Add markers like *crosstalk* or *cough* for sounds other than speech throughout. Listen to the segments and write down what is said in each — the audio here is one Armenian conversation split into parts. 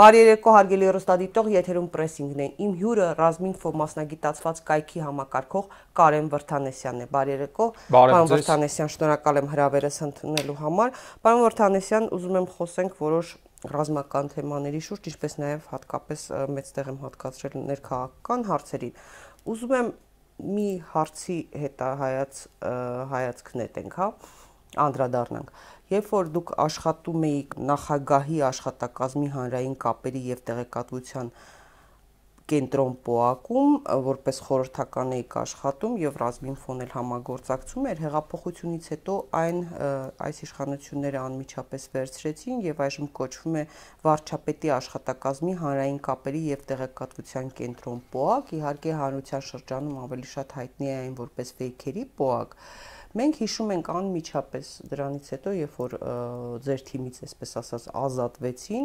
Բարի երեկո հարգելի հեռուստադիտող, եթերում պրեսինգն է։ Իմ հյուրը ռազմինֆո մասնագիտացված կայքի համակարգող Կարեն Վրթանեսյանն է։ Բարի երեկո։ Պարոն Վրթանեսյան, շնորհակալ եմ հրավերս ընդունելու համար։ Պարոն Վրթանեսյան, ուզում եմ խոսենք որոշ ռազմական թեմաների շուրջ, ինչպես նաև հատկապես մեծ տեղ եմ հատկացրել ներքաղաքական հարցերին։ Ուզում եմ մի հարցի հետահայաց հայացք նետենք, հա, անդրադառնանք։ Երբ որ դուք աշխատում եք նախագահի աշխատակազմի հանրային կապերի եւ տեղեկատվության կենտրոն ՊՕԱԿ-ում, որպես խորհրդական էիք աշխատում եւ ռազմինֆոն էլ համագործակցում էր, հեղափոխությունից հետո այն այս իշխանությունները անմիջապես վերցրեցին եւ այժմ կոչվում է վարչապետի աշխատակազմի հանրային կապերի եւ տեղեկատվության կենտրոն ՊՕԱԿ, իհարկե հանրության շրջանում ավելի շատ հայտնի է այն որպես Վեյքերի ՊՕԱԿ Մենք հիշում ենք անմիջապես դրանից հետո, երբ որ ձեր թիմից, այսպես ասած, ազատվեցին,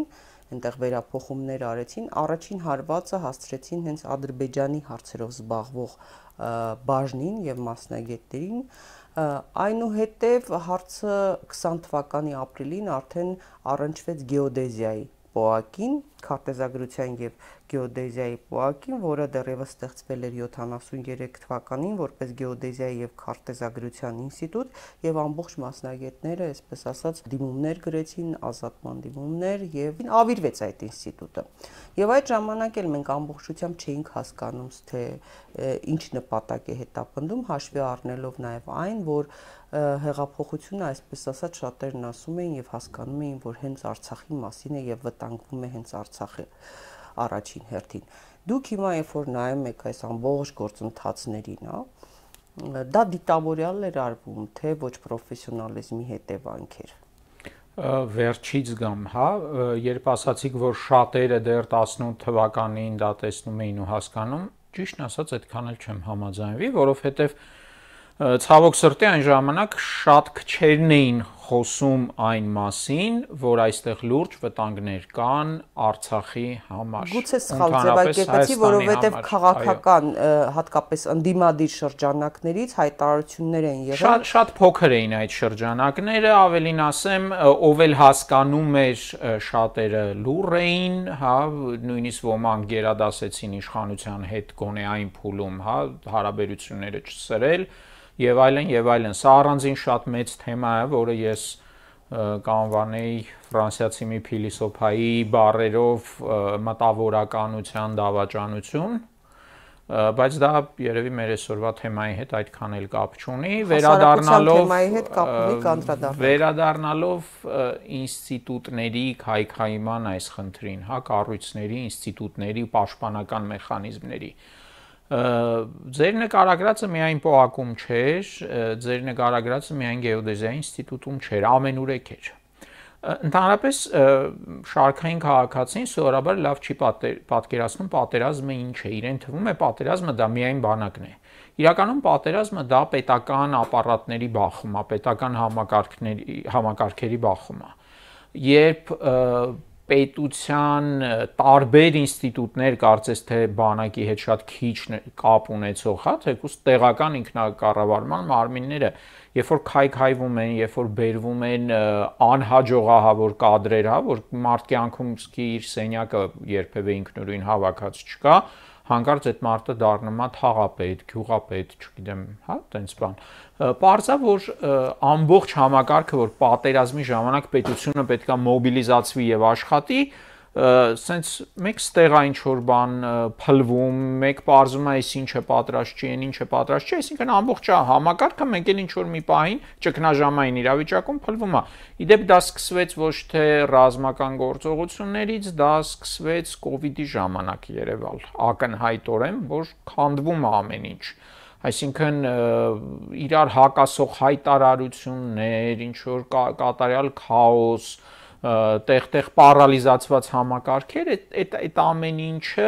այնտեղ վերափոխումներ արեցին, առաջին հարվածը հասցրեցին հենց Ադրբեջանի հարցերով զբաղվող բաժնին եւ մասնագետներին, այնուհետև հարցը 20 թվականի ապրիլին արդեն առնչվեց գեոդեզիայի ՊՕԱԿ-ին քարտեզագրության եւ գեոդեզիայի պուակին, որը դեռևս ստեղծվել էր 73 թվականին որպես գեոդեզիայի եւ քարտեզագրության ինստիտուտ եւ ամբողջ մասնագետները, այսպես ասած, դիմումներ գրեցին, ազատման դիմումներ եւ ավիրվեց այդ ինստիտուտը։ Եվ այդ ժամանակ էլ մենք ամբողջությամբ չէինք հասկանում, թե ինչ նպատակ է հետապնդում, հաշվի առնելով նաեւ այն, որ հեղափոխությունը, այսպես ասած, շատերն ասում էին եւ հասկանում էին, որ հենց Արցախի մասին է եւ վտանգվում է հենց Արցախ Արցախը առաջին հերթին։ Դուք հիմա երբ որ նայում եք այս ամբողջ գործընթացներին, հա, դա դիտավորյալ էր արվում, թե ոչ պրոֆեսիոնալիզմի հետևանք էր վերջից գամ, հա, երբ ասացիք, որ շատերը դեռ 18 թվականին դա տեսնում էին ու հասկանում, ճիշտն ասած այդքան էլ չեմ համաձայնվի, որովհետև ցավոք սրտի այն ժամանակ շատ քչերն էին խոսում այն մասին, որ այստեղ լուրջ վտանգներ կան Արցախի համար։ Գուցե սխալ ձևակերպեցի, որովհետև քաղաքական հատկապես ընդդիմադիր շրջանակներից հայտարարություններ են եղել։ Շատ շատ փոքր էին այդ շրջանակները, ավելին ասեմ, ով էլ հասկանում էր շատերը լուր էին, հա, նույնիսկ ոմանք գերադասեցին իշխանության հետ գոնե այն փուլում, հա, հարաբերությունները չսրել, հա, եւ այլն եւ այլն։ Սա առանձին շատ մեծ թեմա է, որը ես կանվանեի ֆրանսիացի մի փիլիսոփայի բարերով մտավորականության դավաճանություն, բայց դա երևի մեր այսօրվա թեմայի հետ այդքան էլ կապ չունի վերադառնալով թեմայի հետ կապվի կանդրադառնալ վերադառնալով ինստիտուտների քայքայման այս խնդրին հա կառույցների ինստիտուտների պաշտպանական մեխանիզմների Ձեր նկարագրածը միայն փողակում չէր, ձեր նկարագրածը միայն գեոդեզիայի ինստիտուտում չէր, ամենուրեք էր։ Ընդհանրապես շարքային քաղաքացին սովորաբար լավ չի պատկերացնում պատերազմը ինչ է։ Իրեն թվում է պատերազմը դա միայն բանակն է։ Իրականում պատերազմը դա պետական ապարատների բախում է, պետական համակարգների համակարգերի բախում է։ Երբ պետության տարբեր ինստիտուտներ կարծես թե բանակի հետ շատ քիչ կապ ունեցող, հա, թեկուզ տեղական ինքնակառավարման մարմինները, երբ որ քայքայվում են, երբ որ բերվում են անհաջողահավոր կadrեր, հա, որ մարդ կյանքում սկի իր սենյակը երբևէ ինքնուրույն հավաքած չկա, հանկարծ այդ մարդը դառնում է թաղապետ, գյուղապետ, չգիտեմ, հա, տենց բան։ Ա Պարզա որ ամբողջ համակարգը, որ պատերազմի ժամանակ պետությունը պետքա մոբիլիզացվի եւ աշխատի, սենց մեկ ստեղա ինչ որ բան փլվում, մեկ parzum է, այս ինչը պատրաստ չի, այն ինչը պատրաստ չի, այսինքն ամբողջ համակարգը մեկ էլ ինչ որ մի պահին ճգնաժամային իրավիճակում փլվում է։ Իդեպ դա սկսվեց ոչ թե ռազմական գործողություններից, դա սկսվեց կ ូវ իդի ժամանակ Երևալ, ակնհայտորեն, որ քանդվում է ամեն ինչ։ Ա, այսինքն իրար հակասող հայտարարություններ, ինչ որ կատարյալ քաոս, տեղ-տեղ պարալիզացված համակարգեր, այդ այդ ամեն ինչը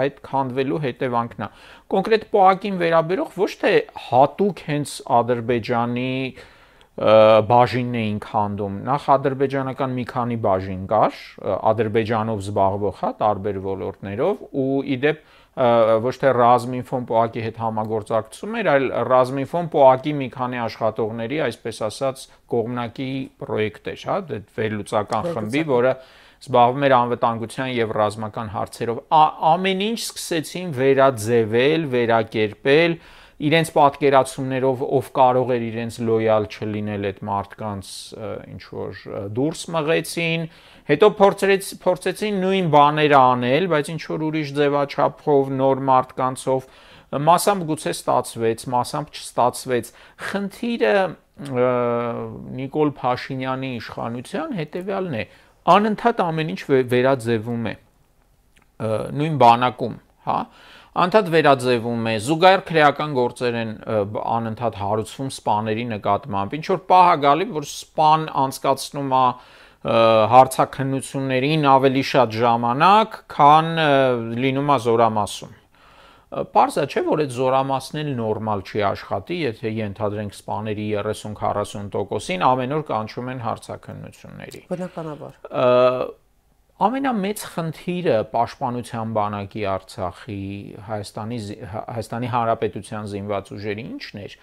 այդ քանդվելու հետևանքն է։ Կոնկրետ պոակին վերաբերող ոչ թե հատուկ հենց Ադրբեջանի բաժինն էին քանդում։ Նախ ադրբեջանական մի քանի բաժին կար, Ադրբեջանով զբաղվող հա տարբեր ոլորտներով ու իդեպ ոչ թե ռազմինֆոն ՊՕԱԿ-ի հետ համագործակցում էր, այլ ռազմինֆոն ՊՕԱԿ-ի մի քանի աշխատողների, այսպես ասած, կողմնակի պրոյեկտ էր, հա, դա դե վերլուծական խմբի, որը զբաղվում էր անվտանգության եւ ռազմական հարցերով։ Ամեն ինչ սկսեցին վերաձևել, վերակերպել, վերա իրենց պատկերացումներով ով կարող էր իրենց լոյալ չլինել այդ մարդկանց ինչ որ դուրս մղեցին, հետո փորձեց փորձեցին նույն բաները անել, բայց ինչ որ ուրիշ ձևաչափով, նոր մարդկանցով մասամբ գուցե ստացվեց, մասամբ չստացվեց։ Խնդիրը Նիկոլ Փաշինյանի իշխանության հետևյալն է. անընդհատ ամեն ինչ վերաձևում է նույն բանակում, հա? անդադ վերաձևում է, զուգահեռ քրեական գործեր են անընդհատ հարուցվում սպաների նկատմամբ։ Ինչ որ պահա գալի, որ սպան անցկացնում է հարցակնություններին ավելի շատ ժամանակ, քան լինում է զորամասում։ Պարզա չէ, որ այդ զորամասն էլ նորմալ չի աշխատի, եթե ենթադրենք սպաների 30-40%-ին ամեն օր կանչում են հարցակնությունների։ Բնականաբար։ Ամենամեծ խնդիրը Պաշտպանության բանակի Արցախի Հայաստանի հա, Հայաստանի Հանրապետության զինված ուժերի ի՞նչն էր։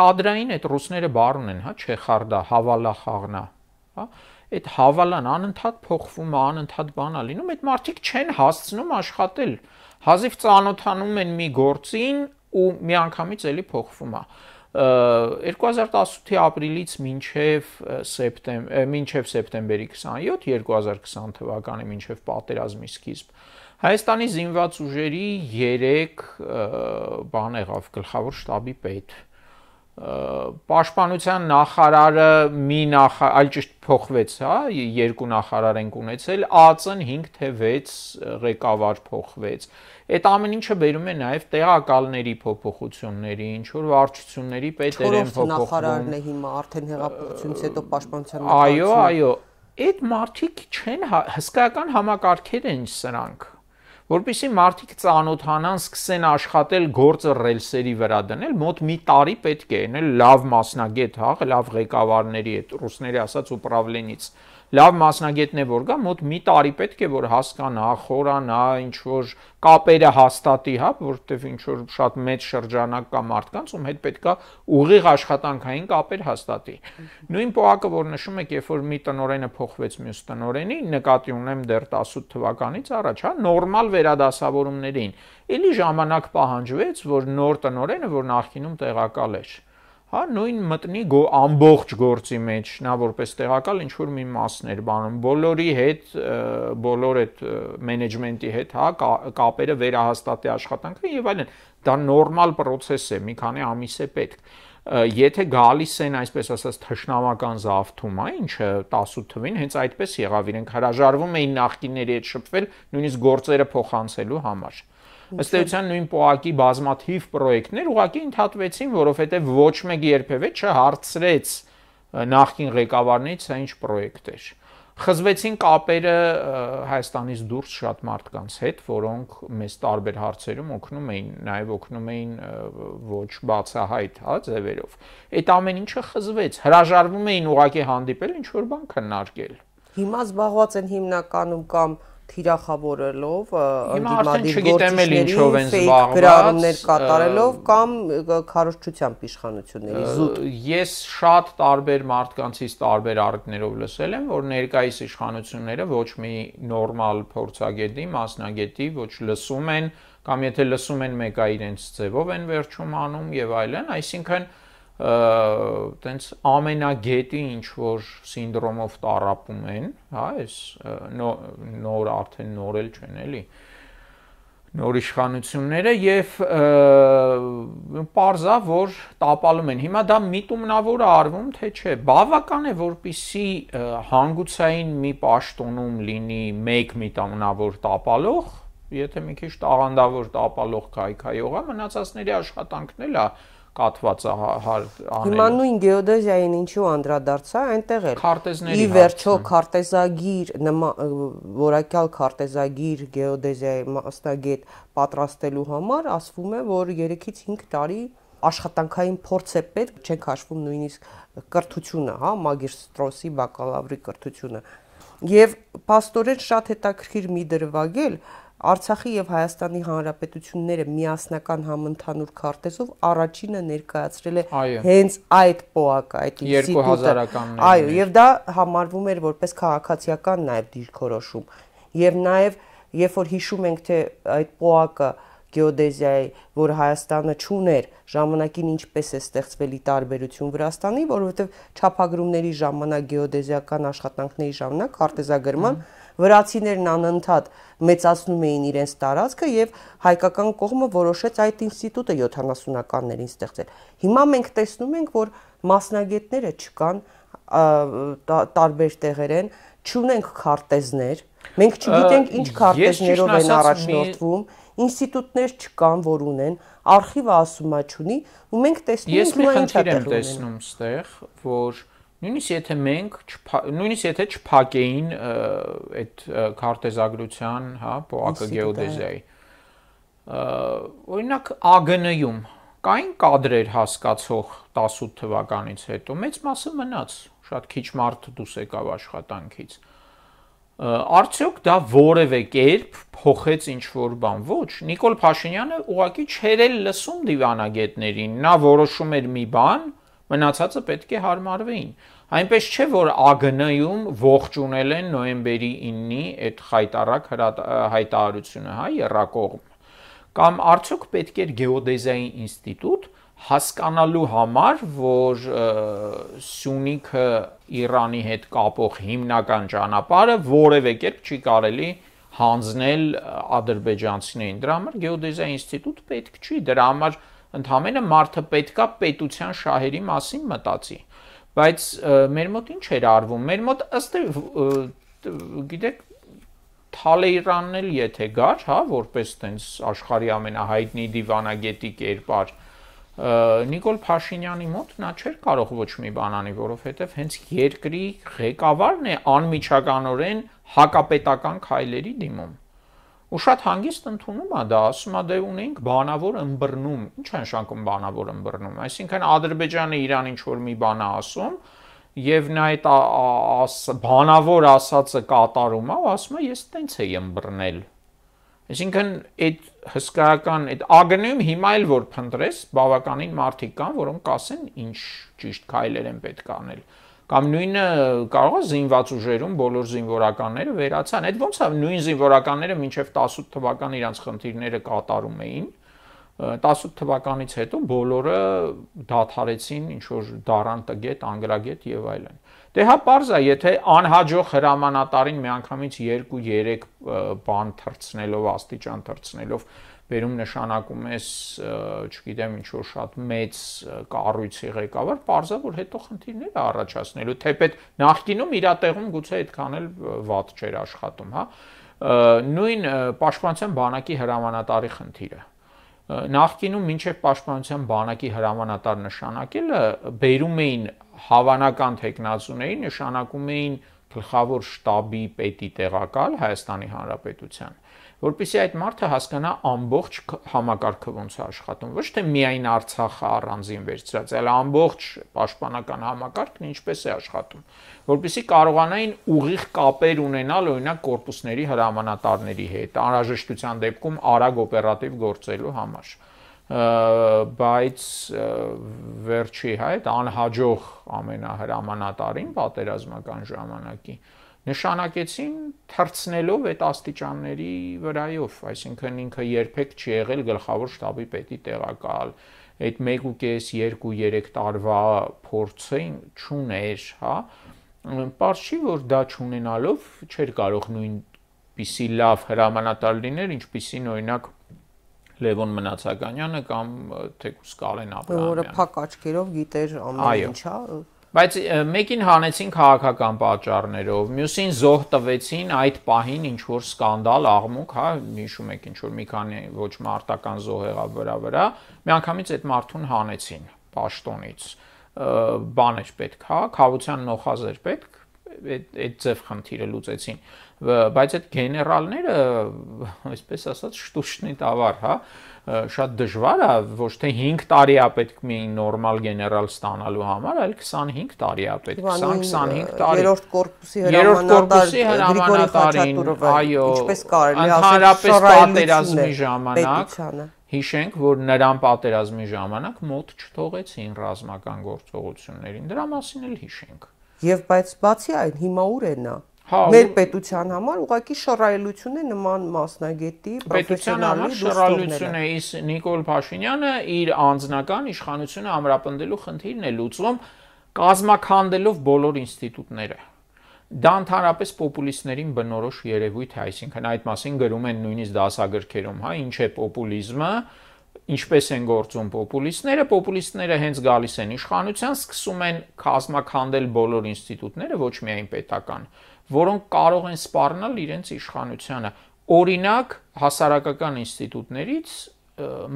Կադրային այդ ռուսները բառ ունեն, հա, չեխարդա, հավալա խաղնա, հա։ Այդ հավալան անընդհատ փոխվում է, անընդհատ բանա լինում, այդ մարդիկ չեն հասցնում աշխատել։ Հազիվ ծանոթանում են մի գործին ու միանգամից էլի փոխվում է։ մի 2018-ի ապրիլից մինչև սեպտեմբեր մինչև սեպտեմբերի 27 2020 թվականի մինչև պատերազմի սկիզբ Հայաստանի զինված ուժերի 3 բան եղավ գլխավոր շտաբի պետ Պաշտպանության նախարարը մի նախար, այլ ճիշտ փոխվեց, հա, երկու նախարար ենք ունեցել, ԱԱԾ-ն 5 թե 6 ղեկավար փոխվեց։ Այդ ամեն ինչը բերում է նաև տեղակալների փոփոխությունների, ինչ որ վարչությունների պետեր են փոփոխվում։ Նախարարն է հիմա արդեն հեղափոխությունից հետո պաշտպանության նախարարը։ Այո, այո, այդ մարդիկ չեն հա-, հսկայական համակարգեր են սրանք Որպեսզի մարդիկ ծանոթանան, սկսեն աշխատել գործը ռելսերի վրա դնել, մոտ մի տարի պետք է, այն էլ լավ մասնագետ, հա, լավ ղեկավարների հետ, ռուսների ասած ուправլենից լավ մասնագետն է որ գա, մոտ մի տարի պետք է որ հասկանա, խորանա, ինչ որ կապերը հաստատի, հա, որովհետև ինչ որ շատ մեծ շրջանակ կա մարդկանց, ում հետ պետքա ուղիղ աշխատանքային կապեր հաստատի։ Նույն փոակը որ նշում եք, երբ որ մի տնորենը փոխվեց մյուս տնորենի, նկատի ունեմ դեռ 18 թվականից առաջ, հա, նորմալ վերադասավորումներին, ելի ժամանակ պահանջվեց, որ նոր տնորենը, որ նախինում տեղակալ էր հա նույն մտնի գո ամբողջ գործի մեջ նա որպես տեղակալ ինչ որ մի մասն էր բանում բոլորի հետ բոլոր այդ մենեջմենտի հետ հա կապերը վերահաստատի աշխատանքը եւ այլն դա նորմալ process է մի քանի ամիս է պետք եթե գալիս են այսպես ասած թշնամական զավթում, այ հա, ինչը 10 թվին հենց այդպես եղավ, իրենք հրաժարվում էին նախկինների հետ շփվել, նույնիսկ գործերը փոխանցելու համար։ Ա ըստ էության նույն ՊՕԱԿ-ի բազմաթիվ պրոյեկտներ ուղղակի ընդհատվեցին, որովհետև ոչ մեկ երբևէ չհարցրեց նախկին ղեկավարներից այն հա ինչ պրոյեկտ էր։ Խզվեցին կապերը Հայաստանից դուրս շատ մարդկանց հետ, որոնք մեզ տարբեր հարցերում օգնում էին, նաև օգնում էին ոչ բացահայտ, հա, ձևերով։ Այդ ամեն ինչը խզվեց։ Հրաժարվում էին ուղակի հանդիպել, ինչ որ բան քննարկել։ Հիմա զբաղված են հիմնականում կամ թիրախավորելով ընդդիմադիր գործիչների գրառումներ կատարելով կամ քարոշչությամբ իշխանությունների զուտ ես շատ տարբեր մարդկանցից տարբեր արգներով լսել եմ որ ներկայիս իշխանությունները ոչ մի նորմալ փորձագետի մասնագետի ոչ լսում են կամ եթե լսում են մեկը իրենց ձևով են վերջում անում եւ այլն այսինքն այլ տենց ամենագետի ինչ որ սինդրոմով տարապում են, հա, այս նոր արդեն նորել չեն էլի նոր իշխանությունները եւ parza որ տապալում են։ Հիմա դա միտումնավոր է արվում, թե չէ։ Բավական է որպիսի հանգուցային մի պաշտոնում լինի մեկ միտումնավոր տապալող, եթե մի քիչ տաղանդավոր տապալող քայքայողա, մնացածների աշխատանքն էլ է, է կատված է հա- անել։ Հիմա նույն գեոդեզիային ինչու անդրադարձա, այնտեղ էլ քարտեզների ի վերջո քարտեզագիր որակյալ քարտեզագիր գեոդեզիայի մասնագետ պատրաստելու համար ասվում է, որ 3-ից 5 տարի աշխատանքային փորձ է պետք, չենք հաշվում նույնիսկ կրթությունը, հա, մագիստրոսի, բակալավրի կրթությունը։ Եվ աստորեն շատ հետաքրքիր մի դրվագել, որ Արցախի եւ Հայաստանի Հանրապետությունները միասնական համընդհանուր քարտեզով առաջինը ներկայացրել է Այո. հենց այդ ՊՕԱԿ-ը, այդ ինստիտուտը։ 2000-ականներին։ Այո, եւ դա համարվում էր որպես քաղաքացիական նաեւ դիրքորոշում։ Եվ նաեւ երբ որ հիշում ենք թե այդ ՊՕԱԿ-ը գեոդեզիայի, որ Հայաստանը ճուներ ժամանակին ինչպես է ստեղծվել ի տարբերություն Վրաստանի, որովհետև չափագրումների ժամանակ գեոդեզիական աշխատանքների ժամանակ քարտեզագրման mm -hmm վրացիներն անընդհատ մեծացնում էին իրենց տարածքը եւ հայկական կողմը որոշեց այդ ինստիտուտը 70-ականներին ստեղծել։ Հիմա մենք տեսնում ենք, որ մասնագետները չկան տարբեր տեղերեն, չունենք քարտեզներ, մենք չգիտենք ինչ քարտեզներով են առաջնորդվում, ինստիտուտներ չկան, որ ունեն, արխիվը ասումա չունի, ու մենք տեսնում ենք հիմա ինչա տեղի ունենում։ Ես մի խնդիր եմ տեսնում ստեղ, որ նույնիսկ եթե մենք նույնիսկ եթե չփակեին այդ քարտեզագրության, հա, ՊՕԱԿ գեոդեզիայի։ Օրինակ ԱԳՆ-ում կային կadrեր հասկացող 18 թվականից հետո մեծ մասը մնաց, շատ քիչ մարդ դուս եկավ աշխատանքից։ Արդյոք դա որևէ կերպ փոխեց ինչ որ բան։ Ոչ, Նիկոլ Փաշինյանը ուղակի չերել լսում դիվանագետներին, նա որոշում էր մի բան, մնացածը պետք է հարմարվեին։ Այնպես չէ, որ ԱԳՆ-ում ողջունել են նոեմբերի 9-ի այդ խայտարակ հայտարարությունը, հա, երրակողմ։ Կամ արդյոք պետք էր գեոդեզիայի ինստիտուտ հասկանալու համար, որ Սյունիքը Իրանի հետ կապող հիմնական ճանապարհը որևէ կերպ չի կարելի հանձնել ադրբեջանցիներին։ Դրա համար գեոդեզիայի ինստիտուտ պետք չի, դրա համար Ընդհանրապես մարդը պետքա պետության շահերի մասին մտածի։ Բայց մեր մոտ ինչ էր արվում։ Մեր մոտ ըստ գիտեք Թալեյրանն էլ եթե գար, հա, որպես տենց աշխարհի ամենահայտնի դիվանագետի կերպար, Նիկոլ Փաշինյանի մոտ նա չէր կարող ոչ մի բան անի, որովհետև հենց երկրի ղեկավարն է անմիջականորեն հակապետական քայլերի դիմում ու շատ հանգիստ ընդունում է դա, ասում է դե ունենք բանավոր ըմբռնում։ Ինչ է նշանակում բանավոր ըմբռնում։ Այսինքն Ադրբեջանը Իրան ինչ որ մի բան է ասում, եւ նա այդ բանավոր ասածը կատարում է, ասում է ես տենց եի ըմբռնել։ Այսինքն այդ հսկայական այդ ագնիում հիմա էլ որ փնտրես, բավականին մարդիկ կան, որոնք ասեն ինչ ճիշտ քայլեր են պետք անել։ կա կամ նույնը կարող է զինված ուժերում բոլոր զինվորականները վերացան։ Այդ ոնց է նույն զինվորականները մինչև 18 թվական իրանց խնդիրները կատարում էին։ 18 թվականից հետո բոլորը դադարեցին ինչ որ դարան տգետ, անգրագետ եւ այլն։ Դե հա parz է, եթե անհաջող հրամանատարին միանգամից 2-3 բան թրցնելով, աստիճան թրցնելով բերում նշանակում ես, չգիտեմ, ինչ որ շատ մեծ կառույցի ղեկավար, parza որ հետո խնդիրներ է առաջացնելու, թեպետ նախկինում իր տեղում գուցե այդքան էլ վատ չէր աշխատում, հա։ Նույն պաշտպանության բանակի հրամանատարի խնդիրը նախկինում մինչև պաշտպանության բանակի հրամանատար նշանակելը բերում էին հավանական տեխնացուների նշանակում էին գլխավոր շտաբի պետի տեղակալ Հայաստանի Հանրապետության որpիսի այդ մարդը հասկանա ամբողջ համակարգը ոնց է աշխատում, ոչ թե միայն Արցախը առանձին վերծրած, այլ ամբողջ պաշտպանական համակարգն ինչպես է աշխատում, որpիսի կարողանային ուղիղ կապեր ունենալ օրինակ կորպուսների հրամանատարների հետ, անհրաժեշտության դեպքում արագ օպերատիվ գործելու համար բայց վերջի հայտ անհաջող ամենահրամանատարին պատերազմական ժամանակի ժամանակ նշանակեցին թրցնելով այդ աստիճանների վրայով, այսինքն ինքը երբեք չի եղել գլխավոր շտաբի պետի տեղակալ, այդ 1.5 2-3 տարվա փորձին չուներ, հա։ Պարզ չի, որ դա չունենալով չէր կարող նույնպիսի լավ հրամանատար լինել, ինչպիսին օրինակ Լևոն Մնացականյանը կամ թեկուս Կալեն Աբրահամյանը, որը փակ աչքերով գիտեր ամեն ինչա, հա, Բայց մեկին հանեցին քաղաքական պատճառներով, մյուսին զոհ տվեցին այդ պահին ինչ որ սկանդալ, աղմուկ, հա, հիշում եք ինչ որ մի քանի ոչ մարտական զոհ եղավ վրա վրա, միանգամից այդ մարդուն հանեցին պաշտոնից։ Բան էր պետք, հա, խավության նոխազեր պետք, այդ այդ ձև խնդիրը լուծեցին բայց այդ գեներալները այսպես ասած շտուշնի տավար, հա, շատ դժվար է, ոչ թե 5 տարի է պետք մի նորմալ գեներալ ստանալու համար, այլ 25 տարի է պետք, 20-25 տարի։ Երրորդ կորպուսի հրամանատար Գրիգորի Խաչատուրովը, ինչպես կարելի ասել, պատերազմի ժամանակ հիշենք, որ նրան պատերազմի ժամանակ մոտ չթողեցին ռազմական գործողություններին։ Դրա մասին էլ հիշենք։ Եվ բայց բացի այն, հիմա ուր է նա։ Հա, մեր պետության համար ուղղակի շռայլություն է նման մասնագետի պրոֆեսիոնալի շռայլություն է իս Նիկոլ Փաշինյանը իր անձնական իշխանությունը ամրապնդելու խնդիրն է լուծում կազմականդելով բոլոր ինստիտուտները։ Դա ընդհանրապես պոպուլիստներին բնորոշ երևույթ է, այսինքն այդ մասին գրում են նույնիսկ դասագրքերում, հա, ինչ է պոպուլիզմը, ինչպես են գործում պոպուլիստները, պոպուլիստները հենց գալիս են իշխանության, սկսում են կազմականդել բոլոր ինստիտուտները, ոչ միայն պետական որոնք կարող են սպառնել իրենց իշխանությանը։ Օրինակ, հասարակական ինստիտուտներից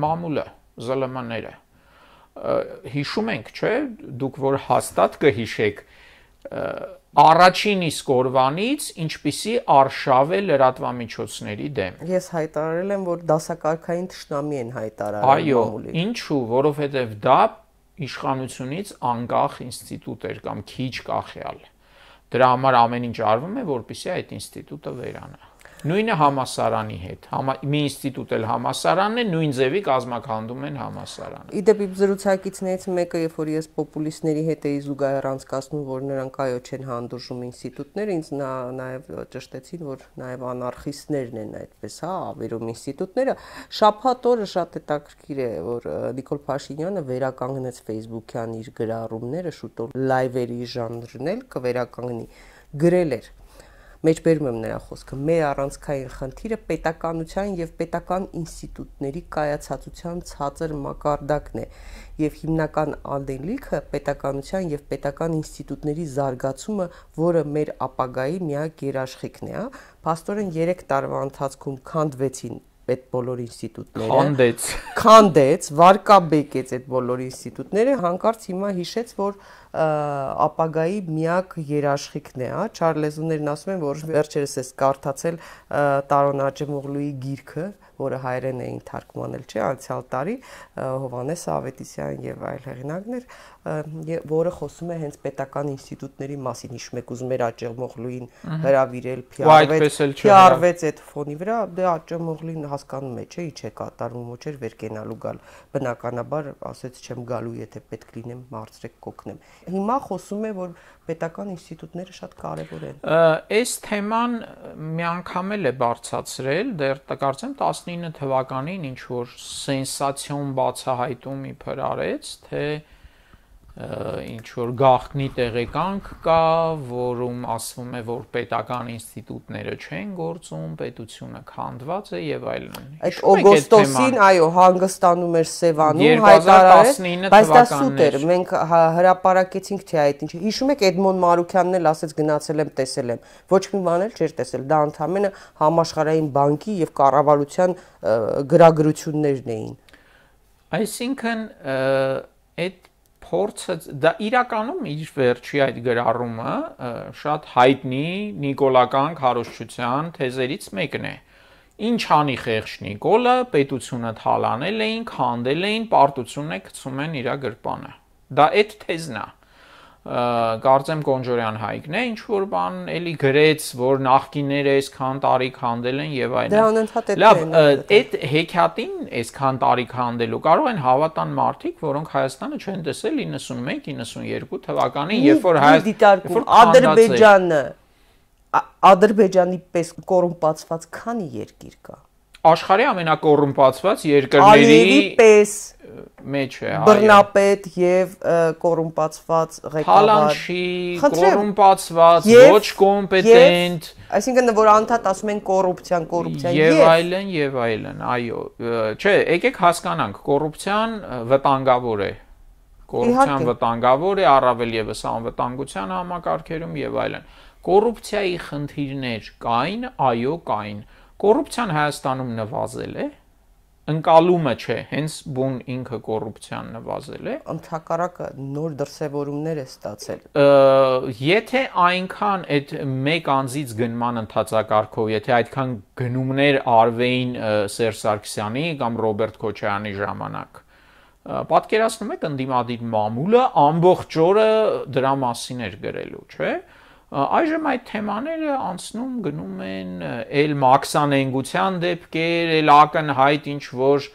մամուլը, ԶԼՄ-ները։ Հիշում ենք, չէ՞, դուք որ հաստատ կհիշեք առաջին իսկ օրվանից ինչպիսի արշավ է լրատվամիջոցների դեմ։ Ես հայտարարել եմ, որ դասակարգային ճշնամի են հայտարարել մամուլին։ Այո, ինչու, որովհետև դա իշխանությունից անկախ ինստիտուտ էր կամ քիչ կախյալ։ Դրա համար ամեն ինչ արվում է, որպեսզի այդ ինստիտուտը վերանա։ Նույնը համասարանի հետ։ Համա մի ինստիտուտ էլ համասարանն է, նույն ձևի կազմակերպում են համասարանը։ Իդեպ իմ զրուցակիցներից մեկը, երբ որ ես պոպուլիստների հետ էի զուգահեռ անցկացնում, որ նրանք այո չեն հանդուրժում ինստիտուտները, ինձ նա նաև ճշտեցին, որ նաև անարխիստներն են այդպես, հա, ավերում ինստիտուտները։ Շաբաթ օրը շատ հետաքրքիր է, որ Նիկոլ Փաշինյանը վերականգնեց Facebook-յան իր գրառումները, շուտով լայվերի ժանրն էլ կվերականգնի գրել էր մեջբերում եմ նրա խոսքը, մեր առանցքային խնդիրը պետականության եւ պետական ինստիտուտների կայացածության ցածր մակարդակն է եւ հիմնական ալդելիքը պետականության եւ պետական ինստիտուտների զարգացումը, որը մեր ապագայի միակ երաշխիքն է, հա։ Փաստորեն 3 տարվա ընթացքում քանդվեցին այդ բոլոր ինստիտուտները։ Քանդեց։ Քանդեց, վարկաբեկեց այդ բոլոր ինստիտուտները, հանկարծ հիմա հիշեց, որ ապագայի միակ երաշխիքն է, հա։ Չարլեզուներն ասում են, որ վերջերս էս կարդացել Տարոն Աճեմուղլուի գիրքը, որը հայերեն էին թարգմանել, չէ, անցյալ տարի Հովանես Ավետիսյան եւ այլ հեղինակներ, որը խոսում է հենց պետական ինստիտուտների մասին, հիշում եք, ուզում էր Աճեմուղլուին հրավիրել փիարվեց, հա։ փիարվեց այդ ֆոնի վրա, դե Աճեմուղլին հասկանում է, չէ, ի՞նչ է կատարվում, ոչ էր վեր կենալու գալ։ Բնականաբար ասեց չեմ գալու, եթե պետք լինեմ, մարծրեք կոկնեմ հիմա խոսում է, որ պետական ինստիտուտները շատ կարևոր են։ Այս թեման միանգամել է բարձացրել, դեռ կարծեմ 19 թվականին ինչ որ սենսացիոն բացահայտում իբր արեց, թե դե ինչ որ գաղտնի տեղեկանք կա, որում ասվում է, որ պետական ինստիտուտները չեն գործում, պետությունը քանդված է եւ այլն։ Այդ օգոստոսին, այո, հանգստանում էր Սևանում հայտարարել, բայց դա սուտ էր։ Մենք հրաապարակեցինք թե այդ ինչը։ Հիշում եք Էդմոն Մարուկյանն էլ ասեց գնացել եմ, տեսել եմ։ Ոչ մի բան էլ չէր տեսել։ Դա ընդամենը համաշխարհային բանկի եւ կառավարության գրագրություններն էին։ Այսինքն այդ փորձը դա իրականում իր վերջի այդ գրառումը շատ հայտնի նիկոլական քարոշչության թեզերից մեկն է։ Ինչ անի խեղճ Նիկոլը, պետությունը թալանել էին, քանդել էին, պարտությունը գցում են իր գրպանը։ Դա այդ թեզն է։ դա կարծեմ Կոնջորյան Հայկն է ինչ որ բան էլի գրեց որ նախկինները այսքան տարիք հանդել են եւ այն։ Դա անընդհատ է։ Լավ, այդ հեքիաթին այսքան տարիք հանդելու կարող են հավատան մարդիկ, որոնք Հայաստանը չեն տեսել 91-92 թվականին, երբ որ Հայաստանը Ադրբեջանը Ադրբեջանի պես կոռումպացված քանի երկիր կա։ Աշխարհի ամենակոռումպացված երկրների Ալիևի պես մեջ է, այո։ Բռնապետ եւ կոռումպացված ղեկավար։ Հալանշի, կոռումպացված, ոչ կոմպետենտ։ Այսինքն որ անդադ ասում են կոռուպցիան, կոռուպցիան եւ այլն եւ այլն, այո։ Չէ, եկեք հասկանանք, կոռուպցիան վտանգավոր է։ Կոռուպցիան վտանգավոր է, առավել եւս անվտանգության համակարգերում եւ այլն։ Կոռուպցիայի խնդիրներ կային, այո, կային։ Կոռուպցիան Հայաստանում նվազել է, ընկալումը չէ, հենց բուն ինքը կոռուպցիան նվազել է։ Ընթակարակը նոր դրսևորումներ է ստացել։ Եթե այնքան այդ մեկ անձից գնման ընթացակարգով, եթե այդքան գնումներ արվեին Սերժ Սարգսյանի կամ Ռոբերտ Քոչարյանի ժամանակ, պատկերացնում եք ընդդիմադիր մամուլը ամբողջ օրը դրա մասին էր գրելու, չէ՞։ Այժմ այդ թեմաները անցնում գնում են էլ մաքսանենգության դեպքեր, էլ ակնհայտ ինչ որ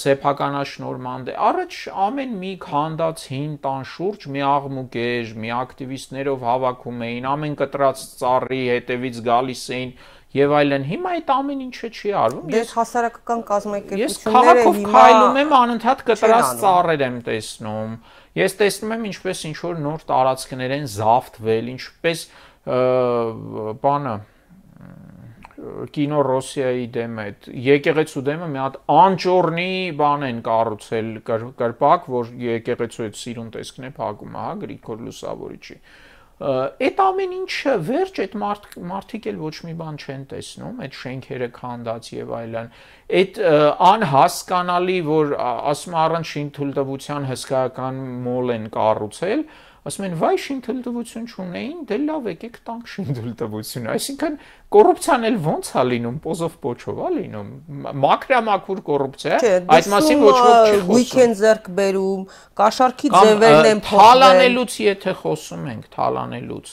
սեփականաշնորհման դե առաջ ամեն մի քանդած հին տան շուրջ մի աղմուկ էր, մի ակտիվիստներով հավաքում էին, ամեն կտրած ծառի հետևից գալիս էին եւ այլն։ Հիմա այդ ամեն ինչը չի արվում։ Ես հասարակական կազմակերպությունները հիմա Ես քաղաքով քայլում եմ, անընդհատ կտրած ծառեր եմ տեսնում։ Ա, Ես տեսնում եմ ինչպես ինչ որ նոր տարածքներ են զավթվել, ինչպես բանը կինո Ռոսիայի դեմ այդ եկեղեցու դեմը մի հատ անճորնի բան են կառուցել կրպակ, որ եկեղեցու այդ սիրուն տեսքն է փակում, հա Գրիգոր Լուսավորիչի։ կր, Այդ ամեն ինչը վերջ այդ մարդ մարդիկ էլ ոչ մի բան չեն տեսնում, այդ շենքերը քանդած եւ այլն։ Այդ անհասկանալի, որ ասում առանց շինթուլտվության հսկայական մոլ են կառուցել, ասում են վայ շինթլտվություն չունեին, դե լավ եկեք տանք շինթլտվություն։ Այսինքն կոռուպցիան էլ ո՞նց է լինում, պոզով փոչով է լինում, մակրամակուր կոռուպցիա, այդ մասին ոչ ոք չի խոսում։ Weekend ձեռք բերում, կաշառքի ձևերն են փոխվել։ Թալանելուց եթե խոսում ենք, թալանելուց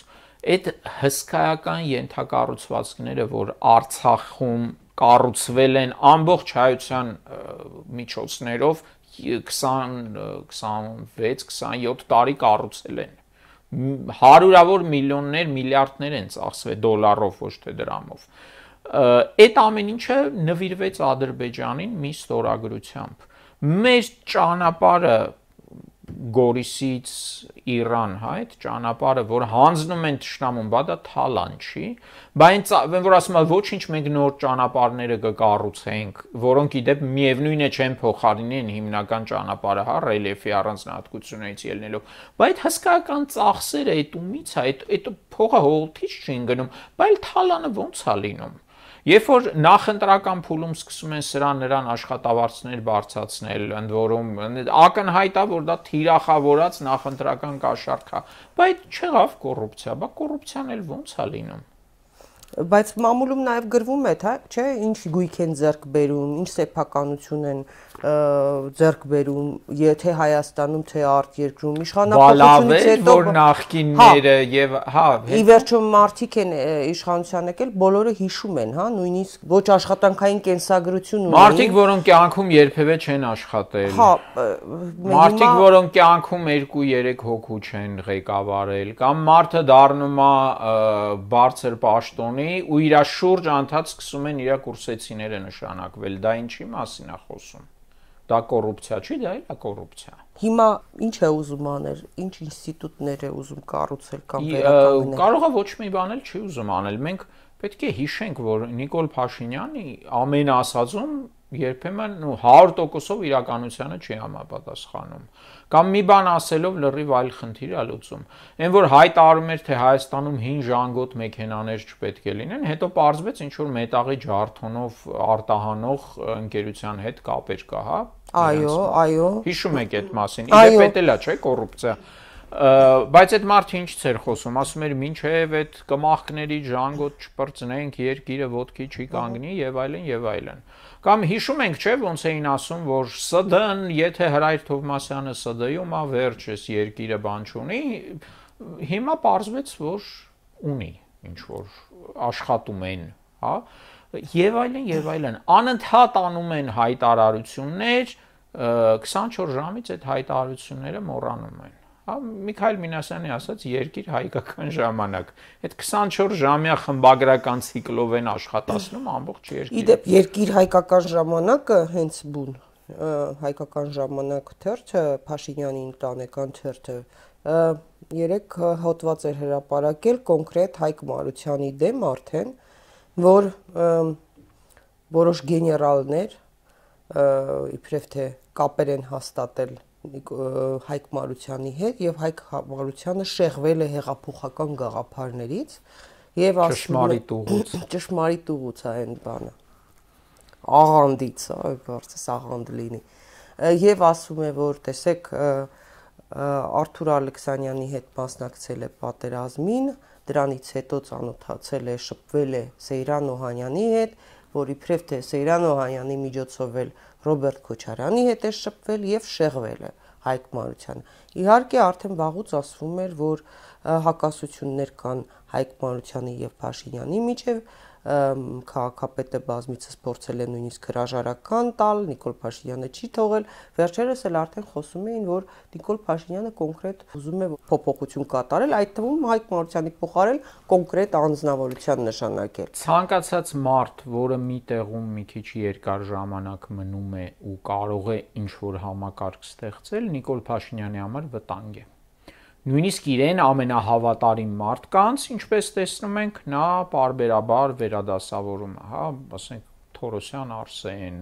այդ հսկայական յենթակառուցվածքները, որ Արցախում կառուցվել են ամբողջ հայության միջոցներով 20 26-27 տարի կառուցել են հարյուրավոր միլիոններ, միլիարդներ են ծախսվել դոլարով, ոչ թե դրամով։ Այդ ամեն ինչը նվիրվեց Ադրբեջանին մի ստորագրությամբ։ Մեր ճանապարհը Գորիսից Իրան, հա, այդ ճանապարհը, որ հանձնում են ճշնամուն, բա դա թալան չի, բայց այն որ ասում է ոչինչ մենք նոր ճանապարհները կկառուցենք, որոնք ի դեպ միևնույնն է չեն փոխարինեն հիմնական ճանապարհը, հա, ռելիեֆի առանձնահատկություններից ելնելով, բայց հսկայական ծախսերը այդ ումից է, այդ այդ փողը հողից չի ընկնում, բայց թալանը ո՞նց է լինում Երբ որ նախընտրական փուլում սկսում են սրան նրան աշխատավարձներ բարձացնել, ընդ որում ակնհայտ է, որ դա թիրախավորած նախընտրական կաշառք է, բայց չեղավ կոռուպցիա, բա կոռուպցիան էլ ո՞նց է լինում բայց մամուլում նաև գրվում է, թա, չէ, ինչ գույք են ձեռք բերում, ինչ սեփականություն են ձեռք բերում, եթե Հայաստանում, թե արտերկրում իշխանապետությունից հետո որ հա, նախկինները եւ հա, ի վերջո մարտիկ են իշխանության եկել, բոլորը հիշում են, հա, նույնիսկ ոչ աշխատանքային կենսագրություն ունեն։ Մարտիկ, որոնք կյանքում երբևէ չեն աշխատել։ Հա, մարտիկ, որոնք կյանքում 2-3 հոգու չեն ղեկավարել, կամ մարտը դառնում է բարձր պաշտոնի ունի ու իր շուրջ անդած սկսում են իր կուրսեցիները նշանակվել։ Դա ինչի մասին է խոսում։ Դա կոռուպցիա չի, դա էլ է կոռուպցիա։ Հիմա ինչ է ուզում անել, ինչ ինստիտուտներ է ուզում կառուցել կամ վերականգնել։ Կարող է ոչ մի բան էլ չի ուզում անել։ Մենք պետք է հիշենք, որ Նիկոլ Փաշինյանի ամենասածում երբեմն ու 100%-ով իրականությանը չի համապատասխանում։ Կամ մի բան ասելով լրիվ այլ խնդիր է լուծում։ Այն որ հայտարարում էր, թե Հայաստանում 5 ժանգոտ մեքենաներ չպետք է լինեն, հետո parzվեց ինչ որ մետաղի ջարդոնով արտահանող ընկերության հետ կապեր կա, հա։ Այո, այո։ Հիշում եք այդ մասին։ Իդեպ էտելա, չէ՞, կոռուպցիա բայց այդ մարդը ինչ էր խոսում, ասում էր ինչև այդ կմախքների ժանգոտ չպրծնենք, երկիրը ոդկի չի կանգնի եւ այլն եւ այլն։ Կամ հիշում ենք, չէ՞, ոնց էին ասում, որ ՍԴ-ն, եթե Հրայր Թովմասյանը ՍԴ-ում ա վերջես երկիրը բան չունի, հիմա ողջվեց, որ ունի, ինչ որ աշխատում են, հա? Եվ այլն եւ այլն։ Անընդհատ անում են հայտարարություններ 24 ժամից այդ հայտարարությունները մոռանում են։ Հա Միքայել Մինասյանի ասած երկիր հայկական ժամանակ։ Այդ 24 ժամյա խմբագրական ցիկլով են աշխատացնում ամբողջ երկիրը։ Իդեպ երկիր հայկական ժամանակը հենց բուն հայկական ժամանակ թերթը Փաշինյանի ընտանեկան թերթը երեք հոդված էր հրապարակել կոնկրետ Հայկ Մարությանի դեմ արդեն, որ որոշ գեներալներ իբրև թե կապեր են հաստատել Հայկ Մարությանի հետ եւ Հայկ հա- Մարությանը շեղվել է հեղափոխական գաղափարներից եւ ճշմարիտ ուղուց *clears throat* ճշմարիտ ուղուց է այն բանը աղանդից է բարձս աղանդ լինի եւ ասում է որ տեսեք Արթուր Ալեքսանյանի հետ մասնակցել է պատերազմին դրանից հետո ծանոթացել է շփվել է Սեյրան Օհանյանի հետ որ իբրև թե Սեյրան Օհանյանի միջոցով էլ Ռոբերտ Քոչարյանի հետ է շփվել եւ շեղվել է Հայկ Մարությանը։ Իհարկե արդեն վաղուց ասվում էր, որ հակասություններ կան Հայկ Մարությանի եւ Փաշինյանի միջեւ, քաղաքապետը բազմիցս փորձել է նույնիսկ հրաժարական տալ, Նիկոլ Փաշինյանը չի թողել։ Վերջերս էլ արդեն խոսում էին, որ Նիկոլ Փաշինյանը կոնկրետ ուզում է փոփոխություն կատարել, այդ թվում Հայկ Մարությանի փոխարեն կոնկրետ անձնավորության նշանակել։ Ցանկացած մարդ, որը մի տեղում մի քիչ երկար ժամանակ մնում է ու կարող է ինչ-որ համակարգ ստեղծել, Նիկոլ Փաշինյանի համար վտանգ է նույնիսկ իրեն ամենահավատարիմ մարդկանց, ինչպես տեսնում ենք, նա parberabar վերադասավորում է, հա, ասենք Թորոսյան Արսեն,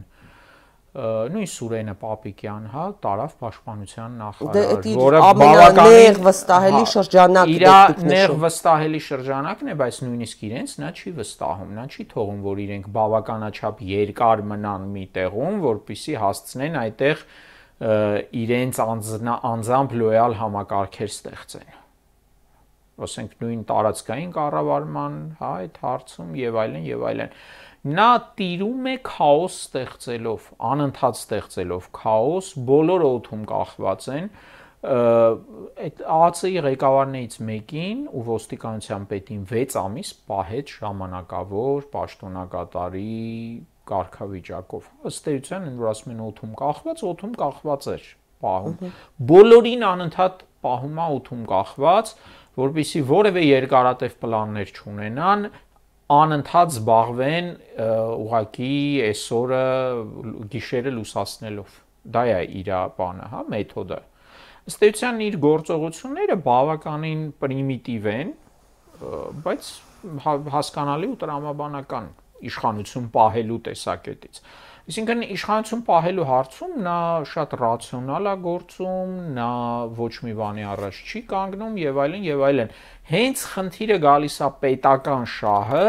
նույն Սուրենը Պապիկյան, հա, տարավ պաշտպանության նախարար, դե որը բավականին վստահելի հա, շրջանակ է։ Իր նեղ վստահելի շրջանակն է, բայց նույնիսկ իրենց նա չի վստահում, նա չի թողում, որ իրենք բավականաչափ երկար մնան մի տեղում, որpիսի հասցնեն այդտեղ այդ իրենց անձնա անձամբ լոյալ համակարգեր ստեղծեն ասենք նույն տարածքային կառավարման, հա, այդ հարցում եւ այլն եւ այլն։ Նա տիրում է քաոս ստեղծելով, անընդհատ ստեղծելով քաոս, բոլորը օթում կախված են այդ ԱԱՑ-ի ղեկավարներից մեկին ու ոստիկանության պետին 6 ամիս պահեց ժամանակավոր պաշտոնակատարի կարգավիճակով։ Ըստ էության, այն որ ասում են օթում կախված, օթում կախված էր պահում։ Բոլորին անընդհատ պահում է օթում կախված, որբիսի որևէ երկարատև պլաններ չունենան, անընդհատ զբաղվեն ուղակի այսօրը գիշերը լուսացնելով։ Դա է իր բանը, հա, մեթոդը։ Ըստ էության իր գործողությունները բավականին պրիմիտիվ են, բայց հա, հասկանալի ու տրամաբանական իշխանություն պահելու տեսակետից։ Այսինքն իշխանություն պահելու հարցում նա շատ ռացիոնալ է գործում, նա ոչ մի բանի առաջ չի կանգնում եւ այլն եւ այլն։ Հենց խնդիրը գալիս է պետական շահը,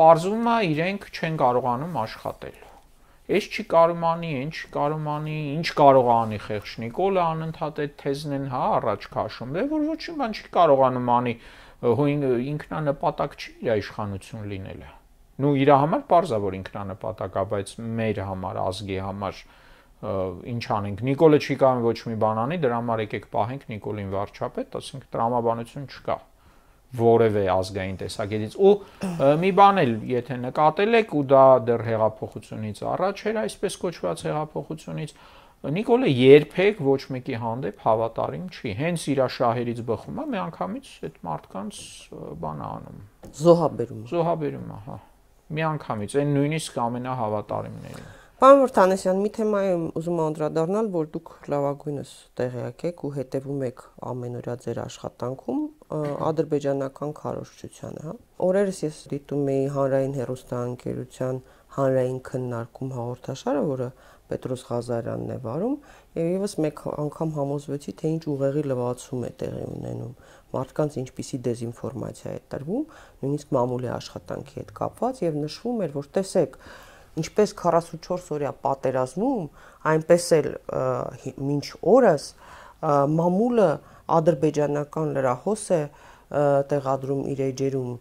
Պարզվում է իրենք չեն կարողանում աշխատել։ Էս չի կարողանի, ինչ կարողանի, ինչ կարողանի Խեղճ Նիկոլը անընդհատ այդ թեզն են հա առաջ քաշում, դե որ ոչինչ բան չի կարողանում անի, ինքնանպատակ չի իր իշխանություն լինելը նու իր համար parza որ ինքնանպատակ է, բայց մեր համար, ազգի համար ինչ անենք։ Նիկոլը չի կարող ոչ մի բան անի, դրա համար եկեք պահենք Նիկոլին վարչապետ, ասենք տրամաբանություն չկա որևէ ազգային տեսակետից ու մի բան էլ եթե նկատել եք ու դա դեռ հեղափոխությունից առաջ էր այսպես կոչված հեղափոխությունից Նիկոլը երբեք ոչ մեկի հանդեպ հավատարիմ չի։ Հենց իր շահերից բխում է, մի անգամից այդ մարդկանց բան անում։ Զոհաբերում։ Զոհաբերում, ահա միանգամից, այն նույնիսկ ամենահավատարիմները։ Պարոն Վրթանեսյան, մի թեմայում ուզում եմ անդրադառնալ, որ դուք լավագույնս տեղյակ եք ու հետևում եք ամենօրյա ձեր աշխատանքում ադրբեջանական քարոշչությանը, հա։ Օրերս ես դիտում էի հանրային հերոստանգերության հանրային քննարկում հաղորդաշարը, որը Պետրոս Ղազարյանն է վարում, եւ եւս մեկ անգամ համոզվեցի, թե ինչ ուղեղի լվացում է տեղի ունենում մարդկանց ինչպիսի դեզինֆորմացիա է տրվում, նույնիսկ մամուլի աշխատանքի հետ կապված եւ նշվում էր, որ տեսեք, ինչպես 44 օրյա պատերազմում, այնպես էլ մինչ օրս մամուլը ադրբեջանական լրահոս է տեղադրում իր էջերում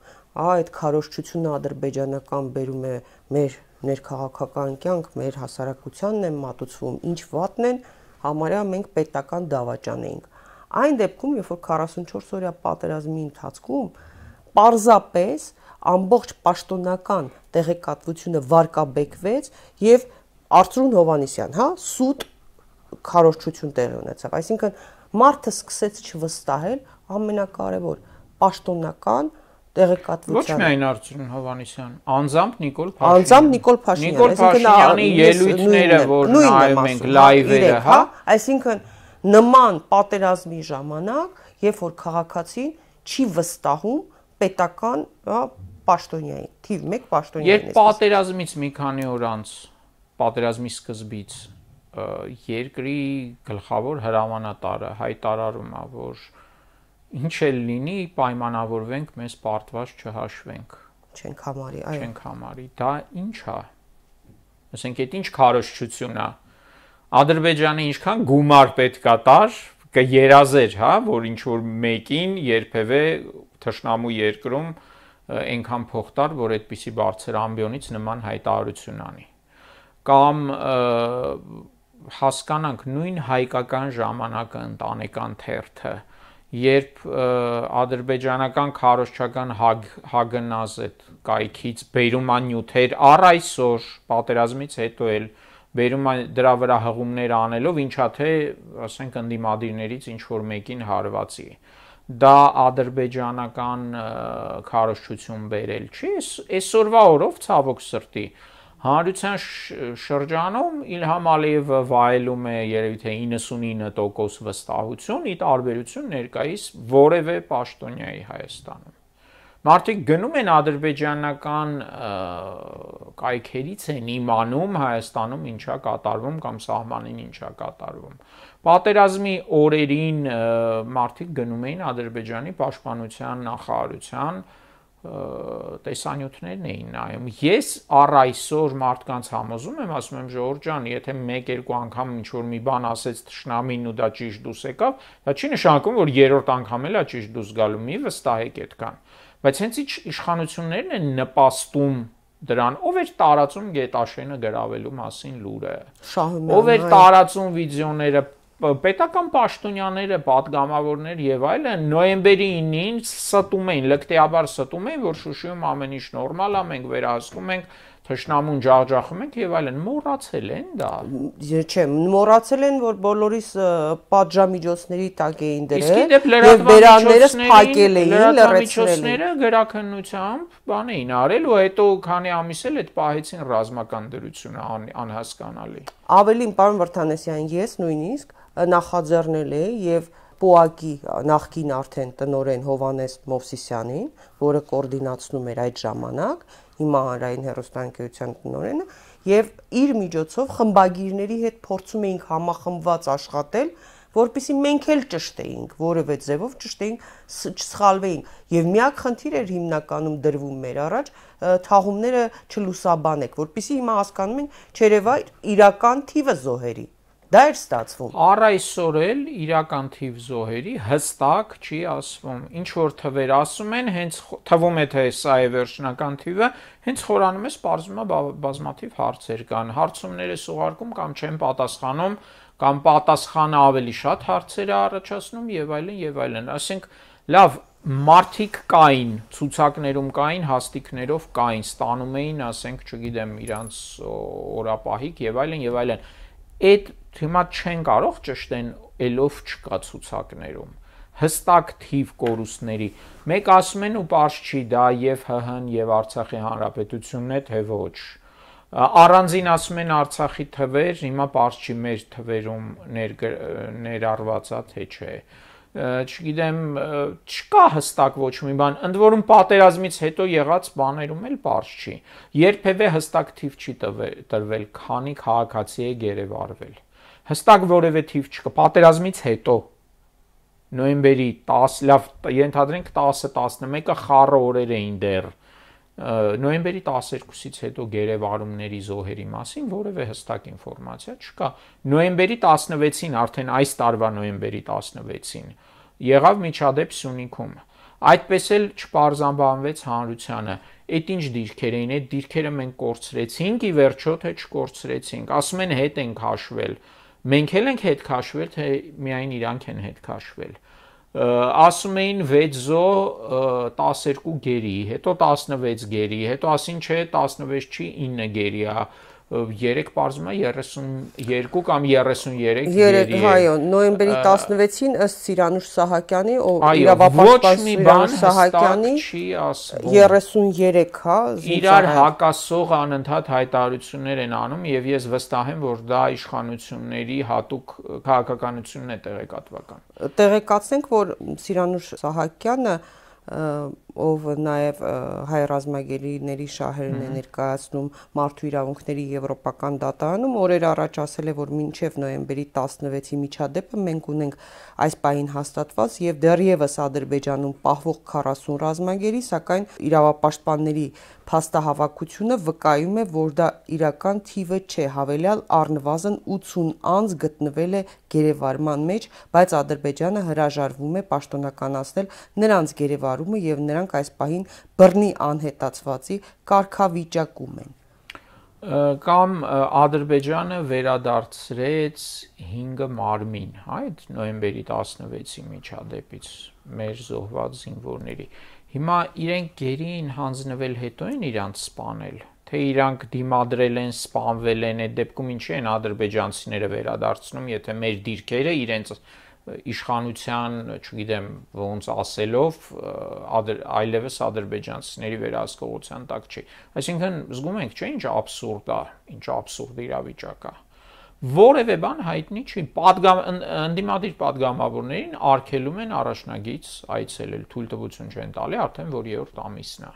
այդ քարոշչությունը ադրբեջանական բերում է մեր ներքաղաքական կյանք, մեր հասարակությանն է մատուցվում, ինչ վատն են, համարյա մենք պետական դավաճան էինք։ Այն դեպքում, երբ որ 44 օրյա պատերազմի ընթացքում պարզապես ամբողջ պաշտոնական տեղեկատվությունը վարկաբեկվեց եւ Արծրուն Հովանիսյան, հա, սուտ քարոշչություն տեղի ունեցավ։ Այսինքն մարդը սկսեց չվստահել ամենակարևոր պաշտոնական տեղեկատվության։ Ոչ միայն Արծրուն Հովանիսյան, անձամբ Նիկոլ Փաշինյան։ Անձամբ Նիկոլ Փաշինյան, այսինքն Նիկոլ Փաշինյանի ելույթները, որ նայում ենք հա, լայվերը, հա։, հա, այսինքն նման պատերազմի ժամանակ, երբ որ քաղաքացին չի վստահում պետական, հա, պաշտոնյային, թիվ 1 պաշտոնյային։ Երբ պատերազմից մի քանի օր անց, պատերազմի սկզբից երկրի գլխավոր հրամանատարը հայտարարում է, որ ինչ էլ լինի, պայմանավորվենք մեզ պարտված չհաշվենք։ Չենք համարի, այո։ Չենք համարի։ Դա ի՞նչ է։ Ասենք, այդ ի՞նչ քարոշչություն է։ Ա, Ադրբեջանը ինչքան գումար պետքա տար, կերազեր, հա, որ ինչ որ մեկին երբևէ թշնամու երկրում այնքան փոխտար, որ այդպիսի բարձր ամբիոնից նման հայտարարություն անի։ Կամ հասկանանք նույն հայկական ժամանակը ընտանեկան թերթը, երբ ադրբեջանական քարոշչական հագ, հագնազետ կայքից բերում անյութեր առ այսօր պատերազմից հետո էլ հա բերում է դրա վրա հղումներ անելով, ինչա թե, ասենք, ընդդիմադիրներից ինչ որ մեկին հարվածի դա ադրբեջանական քարոշչություն բերել չի այսօրվա օրով ցավոք սրտի հանրության շրջանում Իլհամ Ալիևը վայելում է երևի թե 99% վստահություն՝ ի տարբերություն ներկայիս որևէ պաշտոնյայի Հայաստանում Մարդիկ գնում են ադրբեջանական կայքերից են իմանում Հայաստանում ինչա կատարվում կամ սահմանին ինչա կատարվում։ Պատերազմի օրերին մարդիկ գնում էին Ադրբեջանի պաշտպանության նախարարության տեսանյութներն էին նայում։ Ես առ այսօր մարդկանց համոզում եմ, ասում եմ Ժորժ ջան, եթե 1-2 անգամ ինչ որ մի բան ասեց ճշնամին ու դա ճիշտ դուս եկավ, դա չի նշանակում, որ երրորդ անգամ էլ է ճիշտ դուս գալու։ Մի վստահեք այդքան։ Բայց հենց ինչ իշխանություններն են նպաստում դրան, ով էր տարածում գետաշենը գրավելու մասին լուրը։ Ով էր տարածում վիդեոները պետական պաշտոնյաները, падգամավորներ եւ այլն նոյեմբերի 9-ին ստում էին, լկտեաբար ստում էին, որ Շուշիում ամեն ինչ նորմալ է, մենք վերահսկում ենք թշնամուն ջախջախում ենք եւ այլն մոռացել են դա։ Չեմ, մոռացել են, որ բոլորիս պատժամիջոցների տակ էին դրել եւ վերաններս փակել էին, լրացրել էին։ Գրակնությամբ բան էին արել ու հետո քանի ամիս էլ այդ պահեցին ռազմական դրությունը անհասկանալի։ Ավելին, պարոն Վրթանեսյան, ես նույնիսկ նախաձեռնել է եւ ՊՈԱԿ-ի նախկին արդեն տնորեն Հովանես Մովսիսյանին, որը կոորդինացնում էր այդ ժամանակ, հիմա հանրային հերոստանգության տնօրենը եւ իր միջոցով խմբագիրների հետ փորձում էինք համախմբված աշխատել որպիսի մենք էլ ճշտեինք, որևէ ձևով ճշտեինք, չսխալվեինք։ Եվ միակ խնդիր էր հիմնականում դրվում մեր առաջ թաղումները չլուսաբանեք, որպիսի հիմա հասկանում են չերևա իրական թիվը զոհերի Դա էր ստացվում։ Առ այսօր էլ իրական թիվ զոհերի հստակ չի ասվում։ Ինչ որ թվեր ասում են, հենց թվում է թե սա է վերջնական թիվը, հենց խորանում ես բազմա բազմաթիվ հարցեր կան։ Հարցումներ է սուղարկում կամ չեն պատասխանում, կամ պատասխանը ավելի շատ հարցեր է առաջացնում եւ այլն եւ այլն։ Այսինք լավ մարդիկ կային, ցուցակներում կային, հաստիկներով կային, ստանում էին, ասենք, չգիտեմ, իրանց օրապահիկ եւ այլն եւ այլն։ Այդ հիմա չեն կարող ճշտեն ելով չկա ցուցակներում հստակ թիվ կորուստների։ Մեկ ասում են ու པարզ չի դա եւ ՀՀ-ն եւ Արցախի հանրապետությունն է, թե ոչ։ Առանձին ասում են Արցախի թվեր, հիմա པարզ չի մեր թվերում ներառվածա թե չէ։ Չգիտեմ, չկա հստակ ոչ մի բան։ Ընդ որում պատերազմից հետո եղած բաներում էլ པարզ չի։ Երբևէ հստակ թիվ չի տրվել, քանի քաղաքացի է գերեվարվել։ տրվ հստակ որևէ թիվ չկա։ Պատերազմից հետո նոյեմբերի 10, լավ, ենթադրենք 10-ը 11-ը խառը օրեր էին դեռ նոյեմբերի 12-ից հետո գերեվարումների զոհերի մասին որևէ հստակ ինֆորմացիա չկա։ Նոյեմբերի 16-ին, արդեն այս տարվա նոյեմբերի 16-ին, եղավ միջադեպ Սյունիքում։ Այդպես էլ չպարզանվանվեց հանրությանը։ Էդ ինչ դիրքեր էին, այդ դիրքերը մենք կորցրեցինք, ի վերջո թե չկորցրեցինք։ Ասում են հետ ենք հաշվել։ են Մենք էլ ենք հետ քաշվել, թե միայն իրանք են հետ քաշվել։ Ասում էին 6 զո 12 գերի, հետո 16 գերի, հետո ասին չէ 16 չի 9 գերի է 3 բարձում է 32 կամ 33 3 հայո նոյեմբերի 16-ին ըստ Սիրանուշ Սահակյանի ով իրավապաշտպան Սիրանուշ Սահակյանի չի ասվում 33 հա իրար հակասող անընդհատ հայտարարություններ են անում եւ ես վստահ եմ որ դա իշխանությունների հատուկ քաղաքականությունն է տեղեկատվական տեղեկացնենք որ Սիրանուշ Սահակյանը ով նաև հայ ռազմագերիների շահերն է ներկայացնում մարդու իրավունքների եվրոպական դատարանում օրեր առաջ ասել է որ մինչև նոյեմբերի 16-ի միջադեպը մենք ունենք այս պահին հաստատված եւ դեռևս Ադրբեջանում պահվող 40 ռազմագերի սակայն իրավապաշտպանների փաստահավաքությունը վկայում է որ դա իրական թիվը չէ հավելյալ առնվազն 80 անձ գտնվել է գերեվարման մեջ բայց Ադրբեջանը հրաժարվում է պաշտոնականացնել նրանց գերեվարումը եւ նրանց նրանք այս պահին բռնի անհետացվածի կարգավիճակում են կամ Ադրբեջանը վերադարձրեց 5 մարմին, հա, այդ նոյեմբերի 16-ի միջադեպից մեր զոհված զինվորների։ Հիմա իրենք գերին հանձնվել հետո են իրանց սպանել, թե իրանք դիմադրել են, սպանվել են, այդ դեպքում ինչի են ադրբեջանցիները վերադարձնում, եթե մեր դիրքերը իրենց իշխանության, չգիտեմ, ոնց ասելով, այլևս ադրբեջանցիների վերահսկողության տակ չի։ Այսինքն զգում ենք, չէ՞, ինչ աբսուրդ է, ինչ աբսուրդ իրավիճակ է։ Որևէ բան հայտնի չի։ Պատգամ ընդդիմադիր падգամավորներին արգելում են առաջնագից այցելել, թույլ տվություն չեն տալի, արդեն որ երրորդ ամիսն է։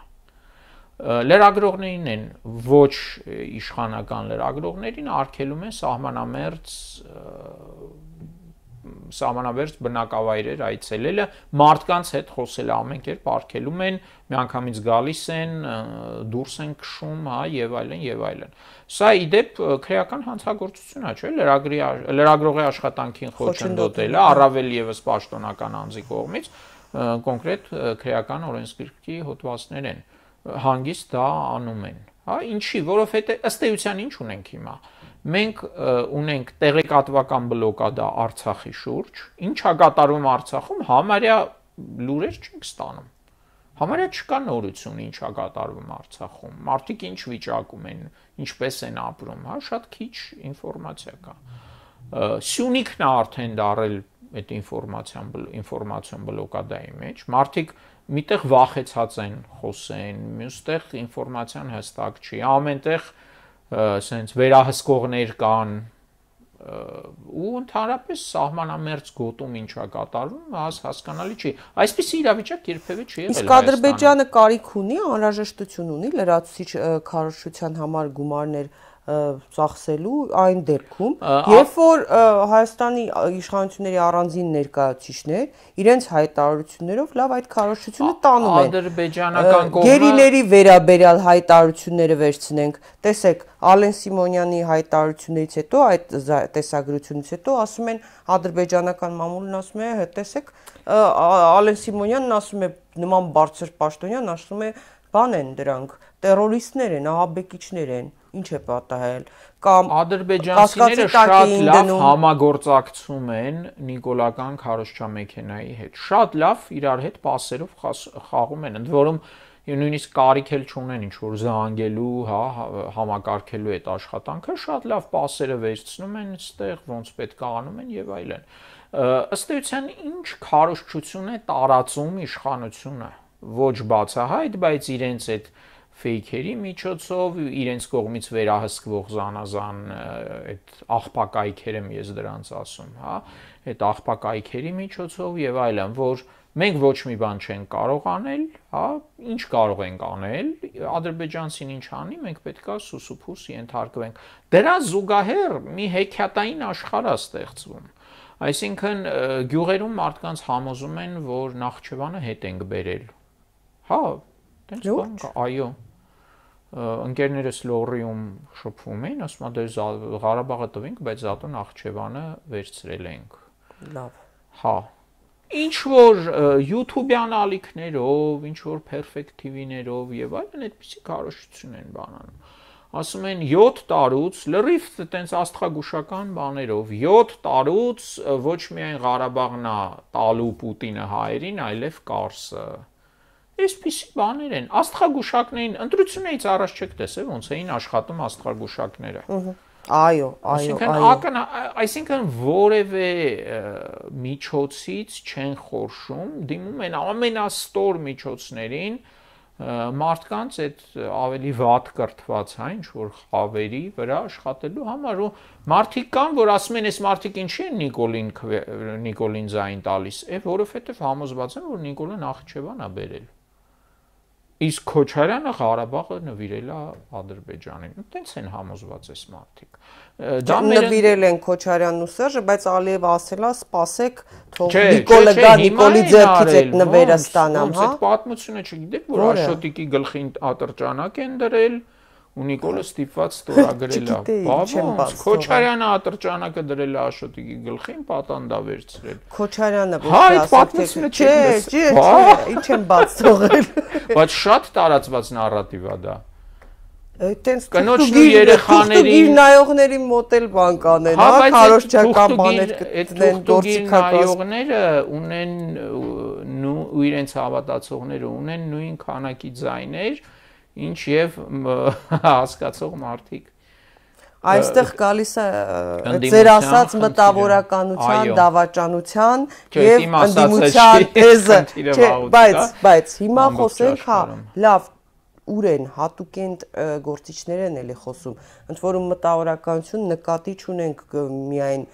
Լրագրողներին են ոչ իշխանական լրագրողներին արգելում են սահմանամերձ սահմանավերջ բնակավայրեր այցելելը, մարդկանց հետ խոսելը ամեն կերպ արկելում են, միանգամից գալիս են, դուրս են քշում, հա, եւ այլն, եւ այլն։ Սա իդեպ քրեական հանցագործություն է, չէ՞, լրագրի լրագրողի աշխատանքին խոչընդոտելը, հա։ առավել եւս պաշտոնական անձի կողմից կոնկրետ քրեական օրենսգրքի հոդվածներ են հանգիստ դա անում են։ Հա, ինչի, որովհետեւ ըստ էության ինչ ունենք հիմա։ Ա մենք ունենք տեղեկատվական բլոկադա Արցախի շուրջ, ինչա կատարում Արցախում, համարյա լուրեր չենք ստանում։ Համարյա չկա նորություն, ինչա կատարվում Արցախում։ Մարդիկ ինչ վիճակում են, ինչպես են ապրում, հա, շատ քիչ ինֆորմացիա կա։ Սյունիքն է արդեն դարել այդ ինֆորմացիան ինֆորմացիոն բլոկադայի մեջ։ Մարդիկ միտեղ վախեցած են խոսեն, մյուստեղ ինֆորմացիան հստակ չի։ Ամենտեղ ասենց վերահսկողներ կան ու ընդհանրապես սահմանամերձ գոտում ինչա կատարվում, հաս հասկանալի չի։ Այսպիսի իրավիճակ երբևէ չի եղել։ Իսկ Ադրբեջանը կարիք ունի, անհրաժեշտություն ունի լրացուցիչ քարոշչության համար գումարներ ծախսելու այն դեպքում, երբ որ Հայաստանի իշխանությունների առանձին ներկայացուցիչներ իրենց հայտարարություններով լավ այդ քարոշչությունը տանում են։ Ադրբեջանական կողմը գերիների վերաբերյալ հայտարարությունները վերցնենք։ Տեսեք, Ալեն Սիմոնյանի հայտարարությունից հետո, այդ տեսագրությունից հետո ասում են ադրբեջանական մամուլն ասում է, տեսեք, Ալեն Սիմոնյանն ասում է նման բարձր պաշտոնյան ասում է բան են դրանք, terroristներ են, ահաբեկիչներ են ինչ է պատահել կամ ադրբեջանցիները շատ լավ համագործակցում են նիկոլական քարոշչամեքենայի հետ շատ լավ իրար հետ пассերով խաղում են ընդ որում նույնիսկ կարիք էլ չունեն ինչ որ զանգելու, հա, հա, համակարգելու այդ աշխատանքը շատ լավ пассերը վերցնում են այդտեղ, ոնց պետք է անում են եւ այլն։ Ըստ էության ինչ քարոշչություն է տարածում իշխանությունը ոչ բացահայտ, բայց իրենց այդ այդ ֆեյքերի միջոցով իրենց կողմից վերահսկվող զանազան այդ աղբակայքերեմ ես դրանց ասում, հա, այդ աղբակայքերի միջոցով եւ այլն, որ մենք ոչ մի բան չենք կարող անել, հա, ինչ կարող ենք անել, ադրբեջանցին ինչ անի, մենք պետքա սուսուփուս ենթարկվենք։ Դրա զուգահեռ մի հեքիաթային աշխարհ է ստեղծվում։ Այսինքն գյուղերում մարդկանց համոզում են, որ Նախճեվանը հետ ենք բերել։ Հա, Այո ընկերներս լորիում շփվում էին, ասում ա դե Ղարաբաղը տվինք, բայց Զատոն Աղջևանը վերցրել ենք։ Լավ։ Հա։ Ինչ որ YouTube-յան ալիքներով, ինչ որ Perfect TV-ներով եւ այլն այդպիսի կարողություն են բանանում։ Ասում են 7 տարուց լրիվ տենց աստղագուշական բաներով 7 տարուց ոչ միայն Ղարաբաղն է տալու Պուտինը հայերին, այլև Կարսը։ Ա Այսպիսի բաներ են, աստղագուշակներին, ընտրությունից առաջ չեք տեսել ոնց էին աշխատում աստղագուշակները։ Ահա Այո, այո, այո։ Այսինքն այսինքն որևէ միջոցից չեն խորշում, դիմում են ամենաստոր միջոցներին մարդկանց այդ ավելի վատ կրթված հա ինչ որ խավերի վրա աշխատելու համար ու մարդիկ կան որ ասում են այս մարդիկ ինչի են Նիկոլին Նիկոլին զայն տալիս, է որովհետև համոզված են որ Նիկոլը Նախիջևան է բերել իսկ Քոչարյանը Ղարաբաղը նվիրել է Ադրբեջանին։ Տենց են համոզված այս մարդիկ։ Դա մեր նվիրել են Քոչարյանն ու Սերժը, բայց Ալիևը ասել է՝ «Սպասեք, թող Նիկոլը գա, Նիկոլի ձեռքից այդ նվերը ստանամ», հա։ Այդ պատմությունը չգիտեք, որ Աշոտիկի գլխին ատրճանակ են դրել ու Նիկոլը ստիպված ստորագրել է։ Բավոց Քոչարյանը ատրճանակը դրել է Աշոտիկի գլխին, պատանդա վերցրել։ Քոչարյանը ոչ ասել։ Հա, այդ պատմությունը չէ, չէ, հա։ ինչ են բաց թողել բայց շատ տարածված նարատիվ է դա այդտենց կնոջն ու երեխաների նայողների մոտ էլ բան կանեն, հա, հա քարոշչական բաներ գտնեն, դորցիկակաս։ Նայողները ունեն ու իրենց հավատացողները ունեն նույն քանակի ձայներ, ինչ եւ *laughs* հասկացող մարդիկ։ Այստեղ գալիս է ձեր ասած մտավորականության, դավաճանության եւ ընդդիմության թեզը, չէ, բայց բայց հիմա խոսենք, հա, լավ, ուր են հատուկենտ գործիչներն էլի խոսում։ Ընդ որում մտավորականություն նկատի չունենք միայն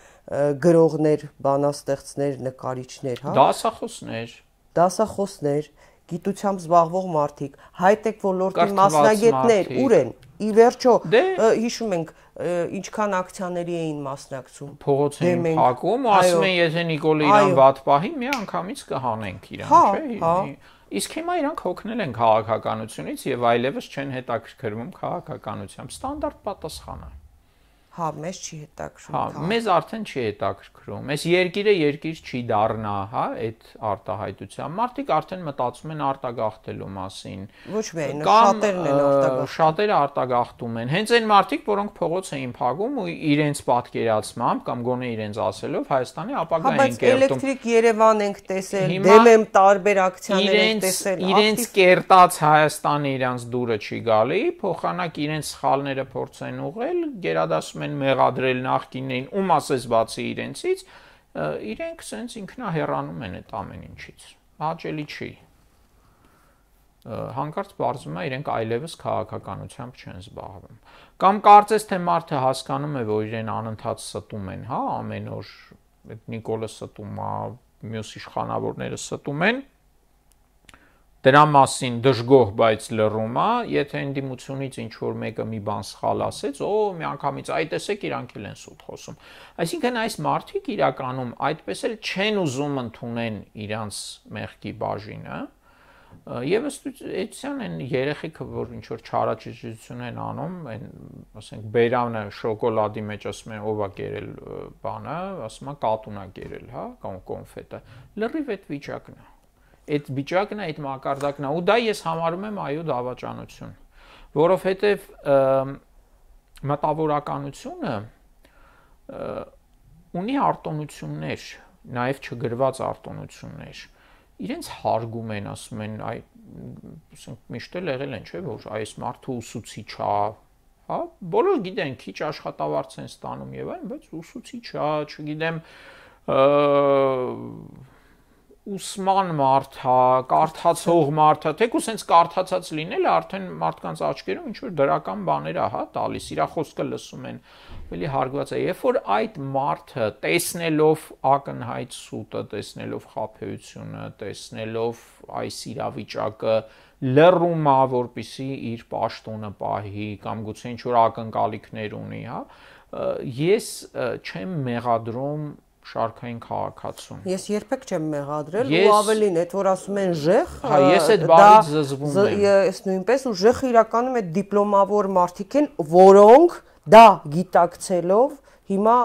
գրողներ, բանաստեղծներ, նկարիչներ, հա։ Դասախոսներ։ Դասախոսներ, գիտությամբ զբաղվող մարդիկ, հայտեք ոլորտի մասնագետներ, ուր են ի վերջո դե- հիշում ենք ինչքան ակցիաների էին մասնակցում։ Փողոցին դե փակում, ասում են, եթե Նիկոլեան վատ պահի, մի անգամից կհանենք իրան, հա, չէ՞։ հա։ Իսկ հիմա իրանք հոգնել են քաղաքականությունից եւ այլևս չեն հետաքրքրվում քաղաքականությամբ։ Ստանդարտ պատասխանը։ Հա, մեզ չի հետաքրքրում։ Հա, մեզ արդեն չի հետաքրքրում։ Այս երկիրը երկիր չի դառնա, հա, այդ արտահայտության։ Մարդիկ արդեն մտածում են արտագաղթելու մասին։ Ոչ միայն շատերն են արտագաղթում։ Շատերը արտագաղթում են։ Հենց այն մարդիկ, որոնք փողոց էին փակում ու իրենց պատկերացմամբ կամ գոնե իրենց ասելով Հայաստանի ապագան են կերտում։ Հա, բայց էլեկտրիկ Երևան ենք տեսել, դեմ եմ տարբեր ակցիաներ ենք տեսել։ Իրենց կերտած Հայաստանը իրանց դուրը չի գալի, փոխանակ իրենց սխալները փորձեն ուղղել, գերադասում ասում են մեղադրել նախկիններին, ում ասես բացի իրենցից, իրենք սենց ինքնահեռանում են այդ ամեն ինչից։ Հաճելի չի։ Հանկարծ բարձվում է իրենք այլևս քաղաքականությամբ չեն զբաղվում։ Կամ կարծես թե մարդը հասկանում է, որ իրեն անընդհատ ստում են, հա, ամեն օր այդ Նիկոլը ստում է, մյուս իշխանավորները ստում են, դրա մասին դժգոհ, բայց լռում է, եթե ընդդիմությունից ինչ որ մեկը մի բան սխալ ասեց, օ, միանգամից այ տեսեք իրանք էլ են սուտ խոսում։ Այսինքն այս մարդիկ իրականում այդպես էլ չեն ուզում ընդունեն իրանց մեղքի բաժինը։ Եվ ըստ էության այն երեխեքը, որ ինչ որ չարաճճություն են անում, այն ասենք բերանը շոկոլադի մեջ ասում են ով է գերել բանը, ասում են կատուն է գերել, հա, կամ կոնֆետը։ Լրիվ այդ վիճակն է այդ վիճակն է, այդ մակարդակն է ու դա ես համարում եմ այո դավաճանություն, որովհետև մտավորականությունը ունի արտոնություններ, նաև չգրված արտոնություններ իրենց հարգում են, ասում են, այ ասենք միշտ էլ եղել են, չէ՞, որ այս մարդը ուսուցիչ է, հա? Բոլոր գիտեն, քիչ աշխատավարձ են ստանում եւ այլն, բայց ուսուցիչ է, չգիտեմ, ուսման մարդ հա, կարդացող մարդ հա, թեկուս հենց կարդացած լինելը արդեն մարդկանց աչքերում ինչ որ դրական բաներ է, հա, տալիս, իր խոսքը լսում են, ավելի հարգված է, երբ որ այդ մարդը տեսնելով ակնհայտ սուտը, տեսնելով խափեությունը, տեսնելով այս իրավիճակը լռում է, որpիսի իր աշտոնը պահի կամ գուցե ինչ որ ակնկալիքներ ունի, հա, ես չեմ մեղադրում շարքային քաղաքացում։ Ես երբեք չեմ մեղադրել ես, ու ավելին, այդ որ ասում են ժեղ, հա, ես այդ բառից զզվում եմ։ Ես նույնպես ու ժեղը իրականում այդ դիպլոմավոր մարդիկ են, որոնք դա գիտակցելով հիմա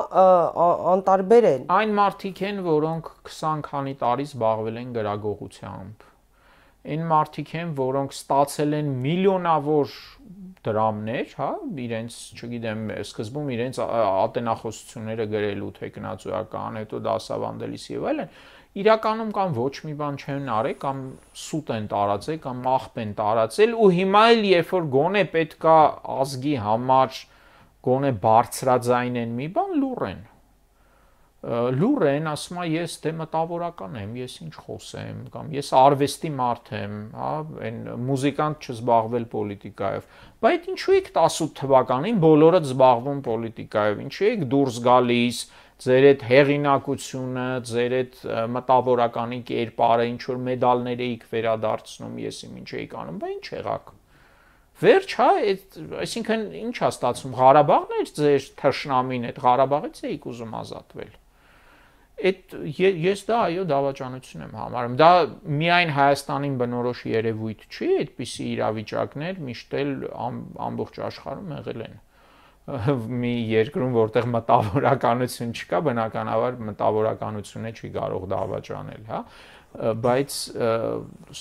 անտարբեր են։ Այն մարդիկ են, որոնք 20 քանի տարի զբաղվել են գրագողությամբ։ Այն մարդիկ են, որոնք ստացել են միլիոնավոր դրամներ, հա, իրենց, չգիտեմ, սկզբում իրենց ատենախոսությունները գրելու տեխնացիական, հետո դասավանդելիս եւ այլն, իրականում կամ ոչ մի բան չեն արել կամ սուտ են տարածել կամ աղբ են տարածել ու հիմա էլ երբ որ գոնե պետքա ազգի համար գոնե բարձրաձայն են մի բան լուռ են լուր են, ասում է ես դե մտավորական եմ, ես ինչ խոսեմ, կամ ես արվեստի մարդ եմ, հա, այն մուզիկանտ չզբաղվել պոլիտիկայով։ Բայց ինչու՞ եք 18 թվականին բոլորը զբաղվում պոլիտիկայով։ Ինչու՞ եք դուրս գալիս ձեր այդ հեղինակությունը, ձեր այդ մտավորականի կերպարը, ինչ որ մեդալներ էիք վերադարձնում, ես իմ ինչ էիք անում, բայց ինչ եղաք։ Վերջ, հա, այդ այսինքն ինչ հա ստացվում Ղարաբաղն էր ձեր թշնամին, այդ Ղարաբաղից էիք ուզում ազատվել։ Այդ ես դա այո դավաճանություն եմ համարում։ Դա միայն Հայաստանին բնորոշ երևույթ չի, այդպիսի իրավիճակներ միշտ էլ ամ, ամբողջ աշխարհում եղել են *laughs* մի երկրում, որտեղ մտավորականություն չկա, բնականաբար մտավորականությունը չի կարող դավաճանել, հա, բայց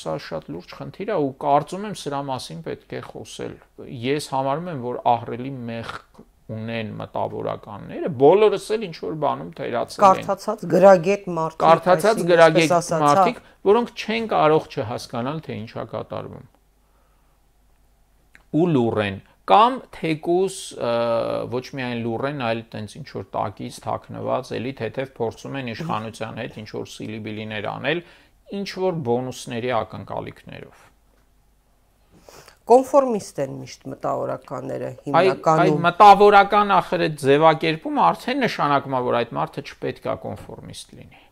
սա շատ լուրջ խնդիր է ու կարծում եմ սրա մասին պետք է խոսել։ Ես համարում եմ, որ ահրելի մեղք ունեն մտավորականները, բոլորս էլ ինչ որ բանում թերացել են։ Կարթացած գրագետ մարդիկ, կարթացած գրագետ մարդիկ, որոնք չեն կարող չհասկանալ, թե ինչա կատարվում։ Ու լուրեն կամ թեկուս ոչ միայն լուրեն, այլ տենց ինչ որ տակից թաքնված, էլի թեթև փորձում են իշխանության հետ ինչ որ սիլիբիլիներ անել, ինչ որ բոնուսների ակնկալիքներով կոնֆորմիստ են միշտ մտավորականները հիմնականում։ Այդ մտավորական ախր այդ ձևակերպումը արդեն նշանակում է, որ այդ մարդը չպետք է կոնֆորմիստ լինի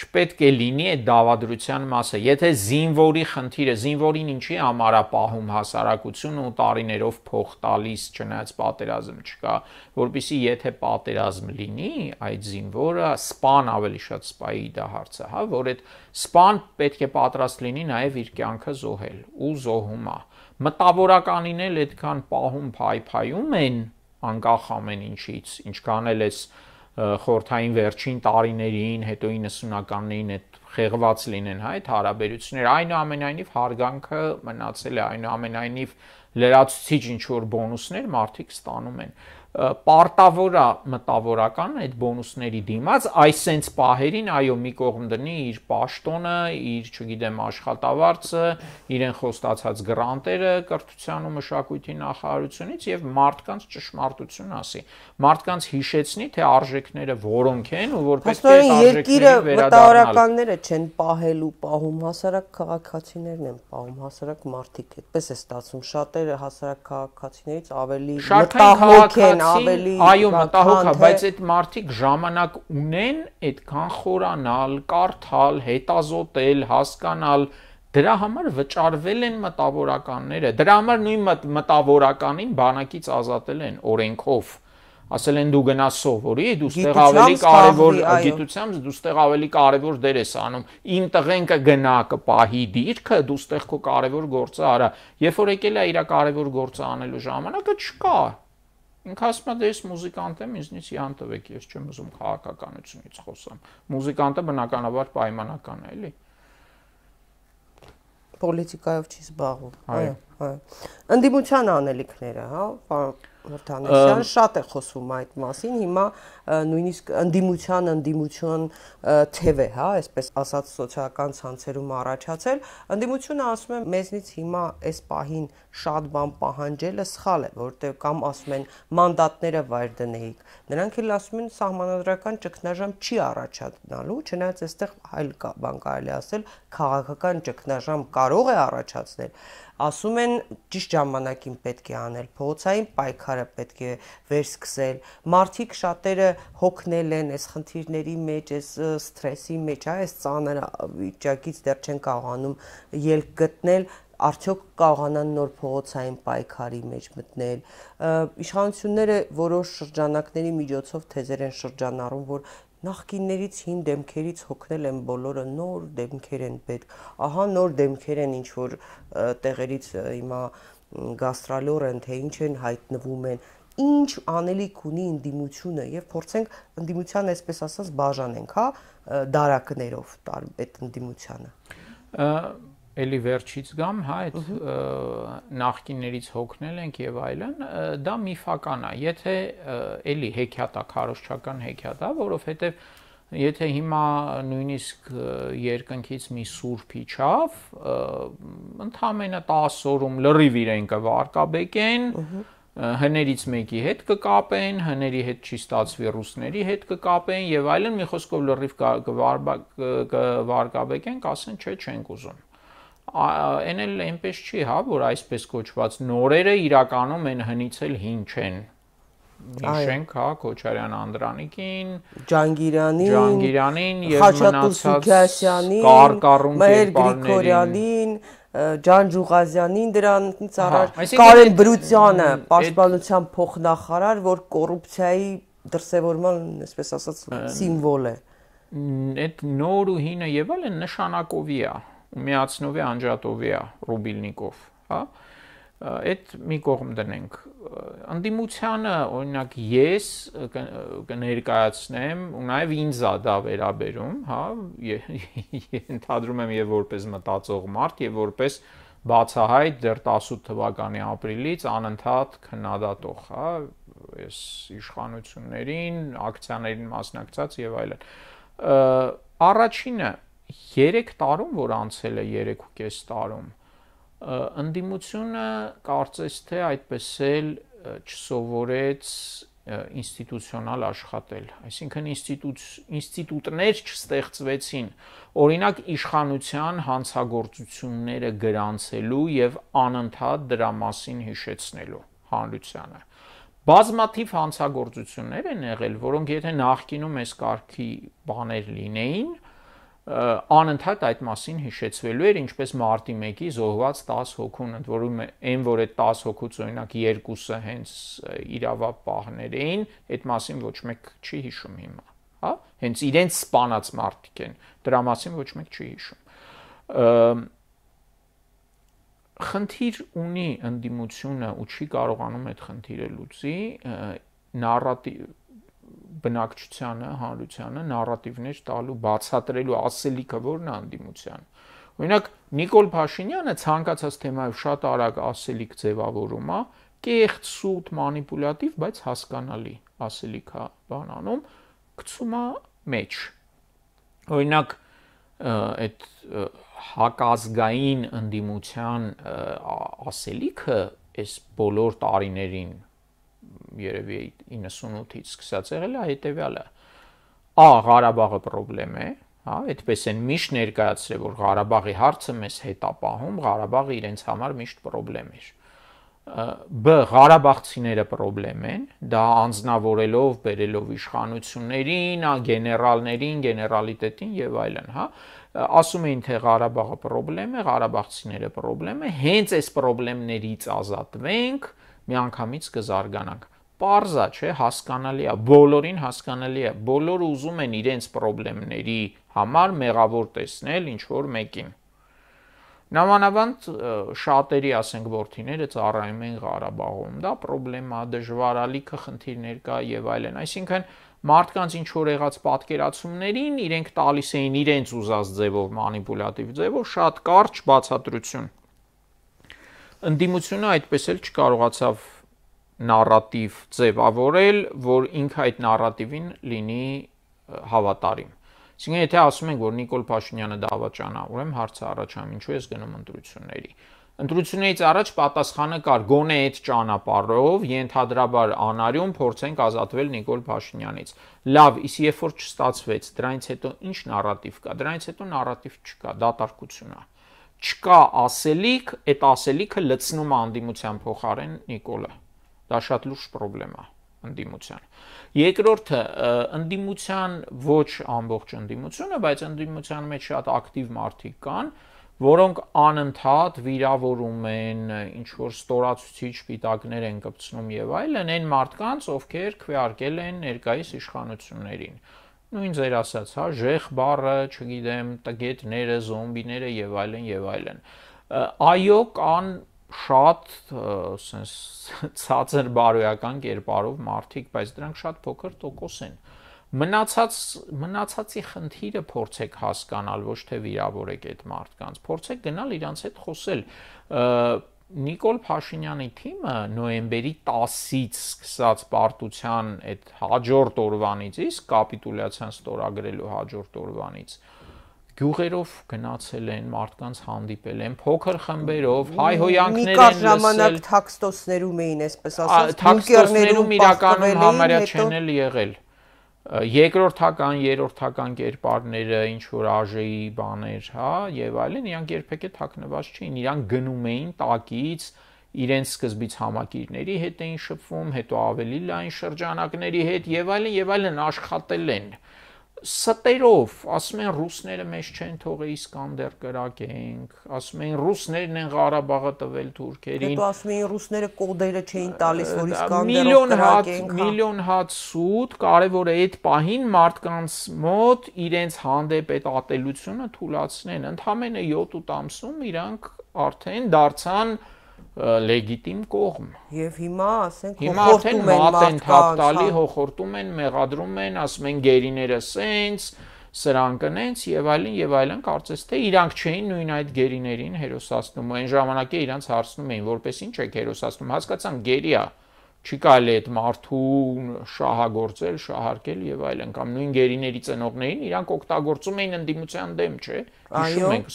չպետք է լինի այդ դավադրության մասը։ Եթե զինվորի խնդիրը, զինվորին ինչի համար է պահում հասարակությունը ու տարիներով փող տալիս, չնայած պատերազմ չկա, որբիսի եթե պատերազմ լինի, այդ զինվորը սպան ավելի շատ սպայի դա հարցը, հա, որ այդ սպան պետք է պատրաստ լինի նաև իր կյանքը զոհել ու զոհում է։ Մտավորականին էլ այդքան պահում, փայփայում են անկախ ամեն ինչից, ինչքան էլ էս այս խորթային վերջին տարիներին, հետո 90-ականներին այդ խեղված լինեն հա այդ հարաբերությունները այնուամենայնիվ հարգանքը մնացել է այնուամենայնիվ լրացուցիչ ինչ որ բոնուսներ մարդիկ ստանում են այն պարտավոր է մտավորական այդ բոնուսների դիմաց այս sense պահերին այո մի կողմ դնի իր աշտոնը, իր չգիտեմ աշխատավարձը, իրեն խոստացած գրանտերը կրթության ու մշակույթի նախարարությունից եւ մարդկանց ճշմարտություն ասի։ Մարդկանց հիշեցնի թե արժեքները որոնք են ու որ պետք է արժեքները վերադառնալ։ Մտավորականները չեն պահելու, պահում հասարակ քաղաքացիներն են պահում, հասարակ մարդիկ։ Այդպես է ստացվում շատերը հասարակ քաղաքացիներից ավելի մտահոգ են են ավելի այո մտահոգա բայց այդ մարդիկ ժամանակ ունեն այդքան խորանալ կարդալ հետազոտել հասկանալ դրա համար վճարվել են մտավորականները դրա համար նույն մտավորականին բանակից ազատել են օրենքով ասել են դու գնա սովորի, դու ստեղ ավելի կարևոր գիտությամբ դու ստեղ ավելի կարևոր դեր ես անում։ Իմ տղենքը գնա կպահի դիրքը, դու ստեղ քո կարևոր գործը արա։ Երբ որ եկել է իր կարևոր գործը անելու ժամանակը չկա, Ինքը ասում է դե ես մուզիկանտ եմ, ինձնից իհան տվեք, ես չեմ ուզում քաղաքականությունից խոսամ։ Մուզիկանտը բնականաբար պայմանական է, էլի պոլիտիկայով չի զբաղվում։ Այո, այո։ Անդիմության անելիքները, հա, Վրդանեսյան շատ է խոսում այդ մասին։ Հիմա նույնիսկ ընդդիմության ընդդիմություն թև է, հա, այսպես ասած սոցիալական ցանցերում առաջացել։ Ընդդիմությունը ասում է մեզնից հիմա այս պահին շատ բան պահանջելը սխալ է, որտեղ կամ ասում են մանդատները վայր դնեիք։ Նրանք էլ ասում են սահմանադրական ճգնաժամ չի առաջանալու, չնայած այստեղ այլ բան կարելի ասել, քաղաքական ճգնաժամ կարող է առաջացնել ասում են ճիշտ ժամանակին պետք է անել, փողոցային պայքարը պետք է վերսկսել։ Մարտիկ շատերը հոգնել են այս խնդիրների մեջ, այս սթրեսի մեջ, հա, այս ծանր վիճակից դեռ չեն կարողանում ելք գտնել, արդյոք կարողանան նոր փողոցային պայքարի մեջ մտնել։ Իշխանությունները որոշ շրջանակների միջոցով թեզեր են շրջանառում, որ նախկիններից հին դեմքերից հոգնել են բոլորը նոր դեմքեր են պետք ահա նոր դեմքեր են ինչ որ տեղերից հիմա գաստրալոր են թե ինչ են հայտնվում են ինչ անելիք ունի ընդդիմությունը եւ փորձենք ընդդիմության այսպես ասած բաժանենք հա դարակներով այդ ընդդիմությանը էլի վերջից գամ, հա, այդ նախկիններից հոգնել ենք եւ այլն, դա միֆական է։ Եթե էլի հեքիաթա, քարոշչական հեքիաթա, որովհետեւ Եթե հիմա նույնիսկ երկնքից մի սուրբ իջավ, ընդամենը 10 օրում լրիվ իրեն կվարկաբեկեն, հներից մեկի հետ կկապեն, հների հետ չի ստացվի ռուսների հետ կկապեն եւ այլն, մի խոսքով լրիվ կվարկաբեկեն, կասեն, չէ, չենք ուզում այն էլ այնպես չի, հա, որ այսպես կոչված նորերը իրականում են հնիցել հին չեն։ Հիշենք, հա, Քոչարյան Անդրանիկին, Ջանգիրանին, Ջանգիրանին եւ մնացած Կարկարուն Գրիգորյանին, Ջան Ջուղազյանին դրանից հա, առաջ Կարեն Բրուցյանը, պաշտպանության փոխնախարար, որ կոռուպցիայի դրսևորման, այսպես ասած, սիմվոլ է։ Այդ նոր ու հինը եւալ են նշանակովի է, միացնովի Անջատովիա Ռուբիլնիկով, հա այդ մի կողմ դնենք ընդդիմությանը օրինակ ես կներկայացնեմ ու նաև ինձ ա դա վերաբերում հա ընդհանրում եմ եւ որպես մտածող մարդ եւ որպես բացահայտ դեռ 18 թվականի ապրիլից անընդհատ քննադատող հա ես իշխանություններին ակցիաներին մասնակցած եւ այլն առաջինը 3 տարում, որ անցել է 3.5 տարում, ընդդիմությունը կարծես թե այդպես էլ չսովորեց ինստիտուցիոնալ աշխատել։ Այսինքն ինստիտուտ ինստիտուտներ չստեղծվեցին։ Օրինակ իշխանության հանցագործությունները գրանցելու եւ անընդհատ դրա մասին հիշեցնելու հանրությանը։ Բազմաթիվ հանցագործություններ են եղել, որոնք եթե նախկինում այս կարգի բաներ լինեին, անընդհատ այդ մասին հիշեցվելու էր, ինչպես մարտի 1-ի զոհված 10 հոգուն, ընդ որում այն, որ այդ 10 հոգուց օրինակ երկուսը հենց իրավապահներ էին, այդ մասին ոչ մեկ չի հիշում հիմա, հա? Հենց իրենց սպանած մարտիկ են, դրա մասին ոչ մեկ չի հիշում։ Խնդիր ունի ընդդիմությունը ու չի կարողանում այդ խնդիրը լուծի, նարատիվ բնակչությանը, հանրությանը նարատիվներ տալու, բացատրելու ասելիքը որն է անդիմության։ Օրինակ Նիկոլ Փաշինյանը ցանկացած թեմայով շատ արագ ասելիք ձևավորում է, կեղծ, սուտ, մանիպուլյատիվ, բայց հասկանալի ասելիքա բան անում, գցում է մեջ։ Օրինակ այդ հակազգային ընդդիմության ասելիքը այս բոլոր տարիներին երևի 98-ից սկսած եղել է հետեւյալը։ Ա Ղարաբաղը խնդրեմ է, հա, այդպես են միշտ ներկայացրել, որ Ղարաբաղի հարցը մեզ հետ ապահում, Ղարաբաղը իրենց համար միշտ խնդրեմ էր։ Բ Ղարաբաղցիները խնդրեմ են, դա անznավորելով, բերելով իշխանություններին, գեներալներին, գեներալիտետին եւ այլն, հա ասում էին թե Ղարաբաղը խնդրեմ է, Ղարաբաղցիները խնդրեմ է, հենց այս խնդրեմներից ազատվենք, միանգամից կզարգանանք։ Պարզա, չէ, հասկանալի է, բոլորին հասկանալի է։ Բոլորը ուզում են իրենց խնդիրների համար մեղավոր տեսնել ինչ որ մեկին։ Նամանավանդ շատերի, ասենք, worth-իները ծառայում են Ղարաբաղում։ Դա խնդրեմա, դժվարալիքը խնդիրներ կա եւ այլն։ Այսինքն մարդկանց ինչ որ եղած պատկերացումներին իրենք տալիս էին իրենց ուզած ձևով, մանիպուլատիվ ձևով շատ կարճ բացատրություն։ Ընդդիմությունը այդպես էլ չկարողացավ նարատիվ ձևավորել, որ ինքը այդ նարատիվին լինի հավատարիմ։ Այսինքն եթե ասում ենք, որ Նիկոլ Փաշինյանը դավաճանա, ուրեմն հարցը առաջանում ինչու ես գնում ընտրությունների։ Ընտրություններից առաջ պատասխանը կար գոնե այդ ճանապարհով ենթադրաբար անարյուն փորձենք ազատվել Նիկոլ Փաշինյանից։ Լավ, իսկ երբ որ չստացվեց, դրանից հետո ինչ նարատիվ կա։ Դրանից հետո նարատիվ չկա, դատարկություն է։ Չկա ասելիք, այդ ասելիքը լցնում է անդիմության փոխարեն Նիկոլը։ Դա շատ լուրջ խնդրեմ է ընդդիմության։ Երկրորդը ընդդիմության ոչ ամբողջ ընդդիմությունը, բայց ընդդիմության մեջ շատ ակտիվ մարդիկ կան, որոնք անընդհատ վիրավորում են, ինչ որ ստորացուցիչ պիտակներ են կպցնում եւ այլն այն մարդկանց, ովքեր քվեարկել են ներկայիս իշխանություններին։ Նույն ձեր ասած, հա, ժեղ բառը, չգիտեմ, տգետները, զոմբիները եւ այլն եւ այլն։ Այո, կան շատ սենց ցածր բարոյական կերպարով մարդիկ, բայց դրանք շատ փոքր տոկոս են։ Մնացած մնացածի խնդիրը փորձեք հասկանալ, ոչ թե վիրավորեք այդ մարդկանց։ Փորձեք գնալ իրանց հետ խոսել։ Նիկոլ Փաշինյանի թիմը նոեմբերի 10-ից սկսած պարտության այդ հաջորդ օրվանից իսկ կապիտուլյացիան ստորագրելու հաջորդ օրվանից գյուղերով գնացել են, մարդկանց հանդիպել են, փոքր խմբերով, հայհոյանքներ են լսել։ Մի ժամանակ թաքստոսներում էին, այսպես ասած, թաքստոսներում իրականում համարյա չեն էլ եղել։ Երկրորդական, երրորդական կերպարները, ինչ որ ԱԺ-ի բաներ, հա, եւ այլն, իրանք երբեք է թաքնված չէին, իրանք գնում էին տակից, իրենց սկզբից համակիրների հետ էին շփվում, հետո ավելի լայն շրջանակների հետ եւ այլն եւ այլն աշխատել են։ և այլ, և այլ, ստերով, ասում են ռուսները մեզ չեն թողի Իսկանդեր կրակենք, ասում են ռուսներն են Ղարաբաղը տվել թուրքերին։ Հետո ասում են ռուսները կոդերը չէին տալիս, որ Իսկանդերով կրակենք։ Միլիոն հատ, հա։ միլիոն հատ սուտ, կարևոր է այդ պահին մարդկանց մոտ իրենց հանդեպ այդ ատելությունը թույլատնեն։ Ընդհանրապես 7-8 ամսում իրանք արդեն դարձան լեգիտիմ կողմ։ Եվ հիմա, ասենք, հոխորտում են մարդկանց, հաղթալի հոխորտում են, մեղադրում են, ասում են գերիները սենց, սրանք նենց եւ այլն եւ այլն, կարծես թե իրանք չէին նույն այդ գերիներին հերոսացնում, այն ժամանակ իրանք հարցնում էին, որպես ինչ եք հերոսացնում, հասկացան գերիա։ Ա չի կարելի այդ մարդու շահագործել, շահարկել եւ այլն կամ նույն գերիների ծնողներին իրանք օգտագործում էին ընդդիմության դեմ, չէ՞։ Հիշում ենք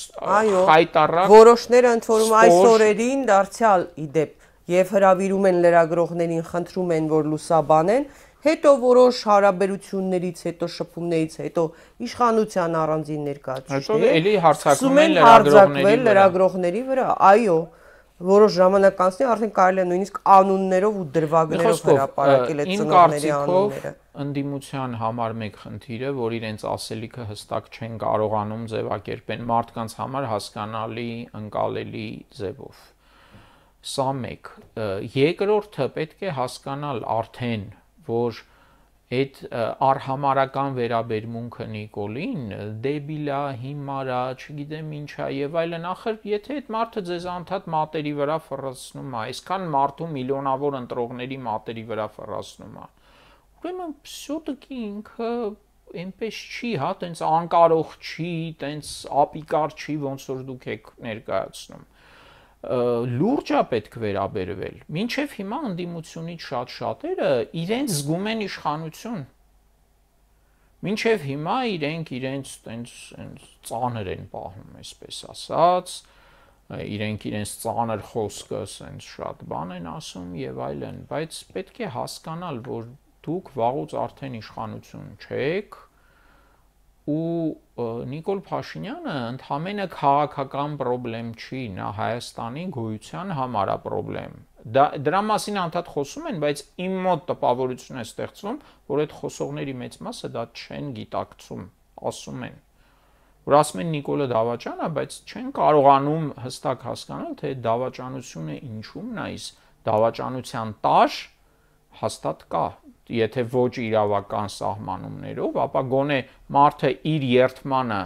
հայտարար որոշները ընդ որում այս օրերին դարձյալ իդեպ եւ հրավիրում են լրագրողներին, խնդրում են որ լուսաբանեն, հետո որոշ հարաբերություններից, հետո շփումներից, հետո իշխանության առանձին ներկայացուցիչներ։ Հետո էլի հարցակում են լրագրողների վրա։ Լրագրողների վրա, այո որոշ ժամանակ անցնի արդեն կարելի է նույնիսկ անուններով ու դրվագներով հրապարակել այդ ծնողների անունները։ Ընդդիմության համար մեկ խնդիր է, որ իրենց ասելիքը հստակ չեն կարողանում ձևակերպեն մարդկանց համար հասկանալի, ընկալելի ձևով։ Սա մեկ։ Երկրորդը պետք է հասկանալ արդեն, որ այդ արհամարական վերաբերմունքը Նիկոլին դեբիլա, հիմարա, չգիտեմ ինչա եւ այլն, ախր եթե այդ մարդը ձեզ անդադ մատերի վրա ֆռացնում է, այսքան մարդու միլիոնավոր ընտրողների մատերի վրա ֆռացնում է, ուրեմն սյոտը ինքը այնպես չի, հա, տենց անկարող չի, տենց ապիկար չի, ոնց որ դուք եք ներկայացնում լուրջա պետք վերաբերվել։ Մինչև հիմա ընդդիմությունից շատ-շատերը իրենց զգում են իշխանություն։ Մինչև հիմա իրենք իրենց տենց այնց ծանր են պահում, այսպես ասած, իրենք իրենց ծանր խոսքը ասենց շատ բան են ասում եւ այլն, բայց պետք է հասկանալ, որ դուք վաղուց արդեն իշխանություն չեք, ու Նիկոլ Փաշինյանը ընդհանրապես քաղաքական խնդրեմ չի, նա Հայաստանի գույության համար է խնդրեմ։ Դա դրա մասին անդադ խոսում են, բայց իմ մոտ տպավորություն է ստեղծվում, որ այդ խոսողների մեծ մասը դա չեն գիտակցում, ասում են։ Որ ասում են Նիկոլը դավաճան է, բայց չեն կարողանում հստակ հասկանալ, թե դավաճանությունը ինչումն է, իսկ դավաճանության տար հաստատ կա, եթե ոչ իրավական սահմանումներով, ապա գոնե մարդը իր երթմանը,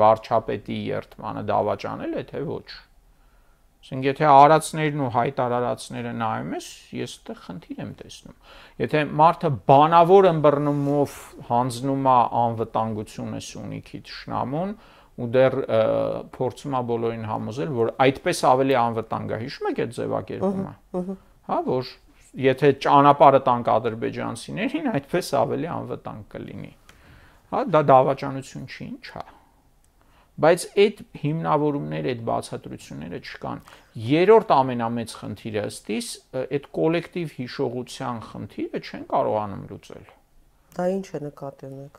վարչապետի երթմանը դավաճանել է, թե ոչ։ Ասենք եթե արածներն ու հայտարարածները նայում ես, ես դա խնդիր եմ տեսնում։ Եթե մարդը բանավոր ըմբռնումով հանձնում է անվտանգությունը Սունիքի ճշնամուն, ու դեռ փորձում է բոլորին համոզել, որ այդպես ավելի անվտանգ է։ Հիշու՞մ եք այդ ձևակերպումը։ Հա, որ եթե ճանապարհը տանք ադրբեջանցիներին, այդպես ավելի անվտանգ կլինի։ Հա, դա դավաճանություն չի, ի՞նչ է։ հա։ Բայց այդ հիմնավորումները, այդ բացատրությունները չկան։ Երորդ ամենամեծ խնդիրը ըստիս այդ կոլեկտիվ հիշողության խնդիրը չեն կարողանում լուծել։ Դա ի՞նչ է նկատի ունեք։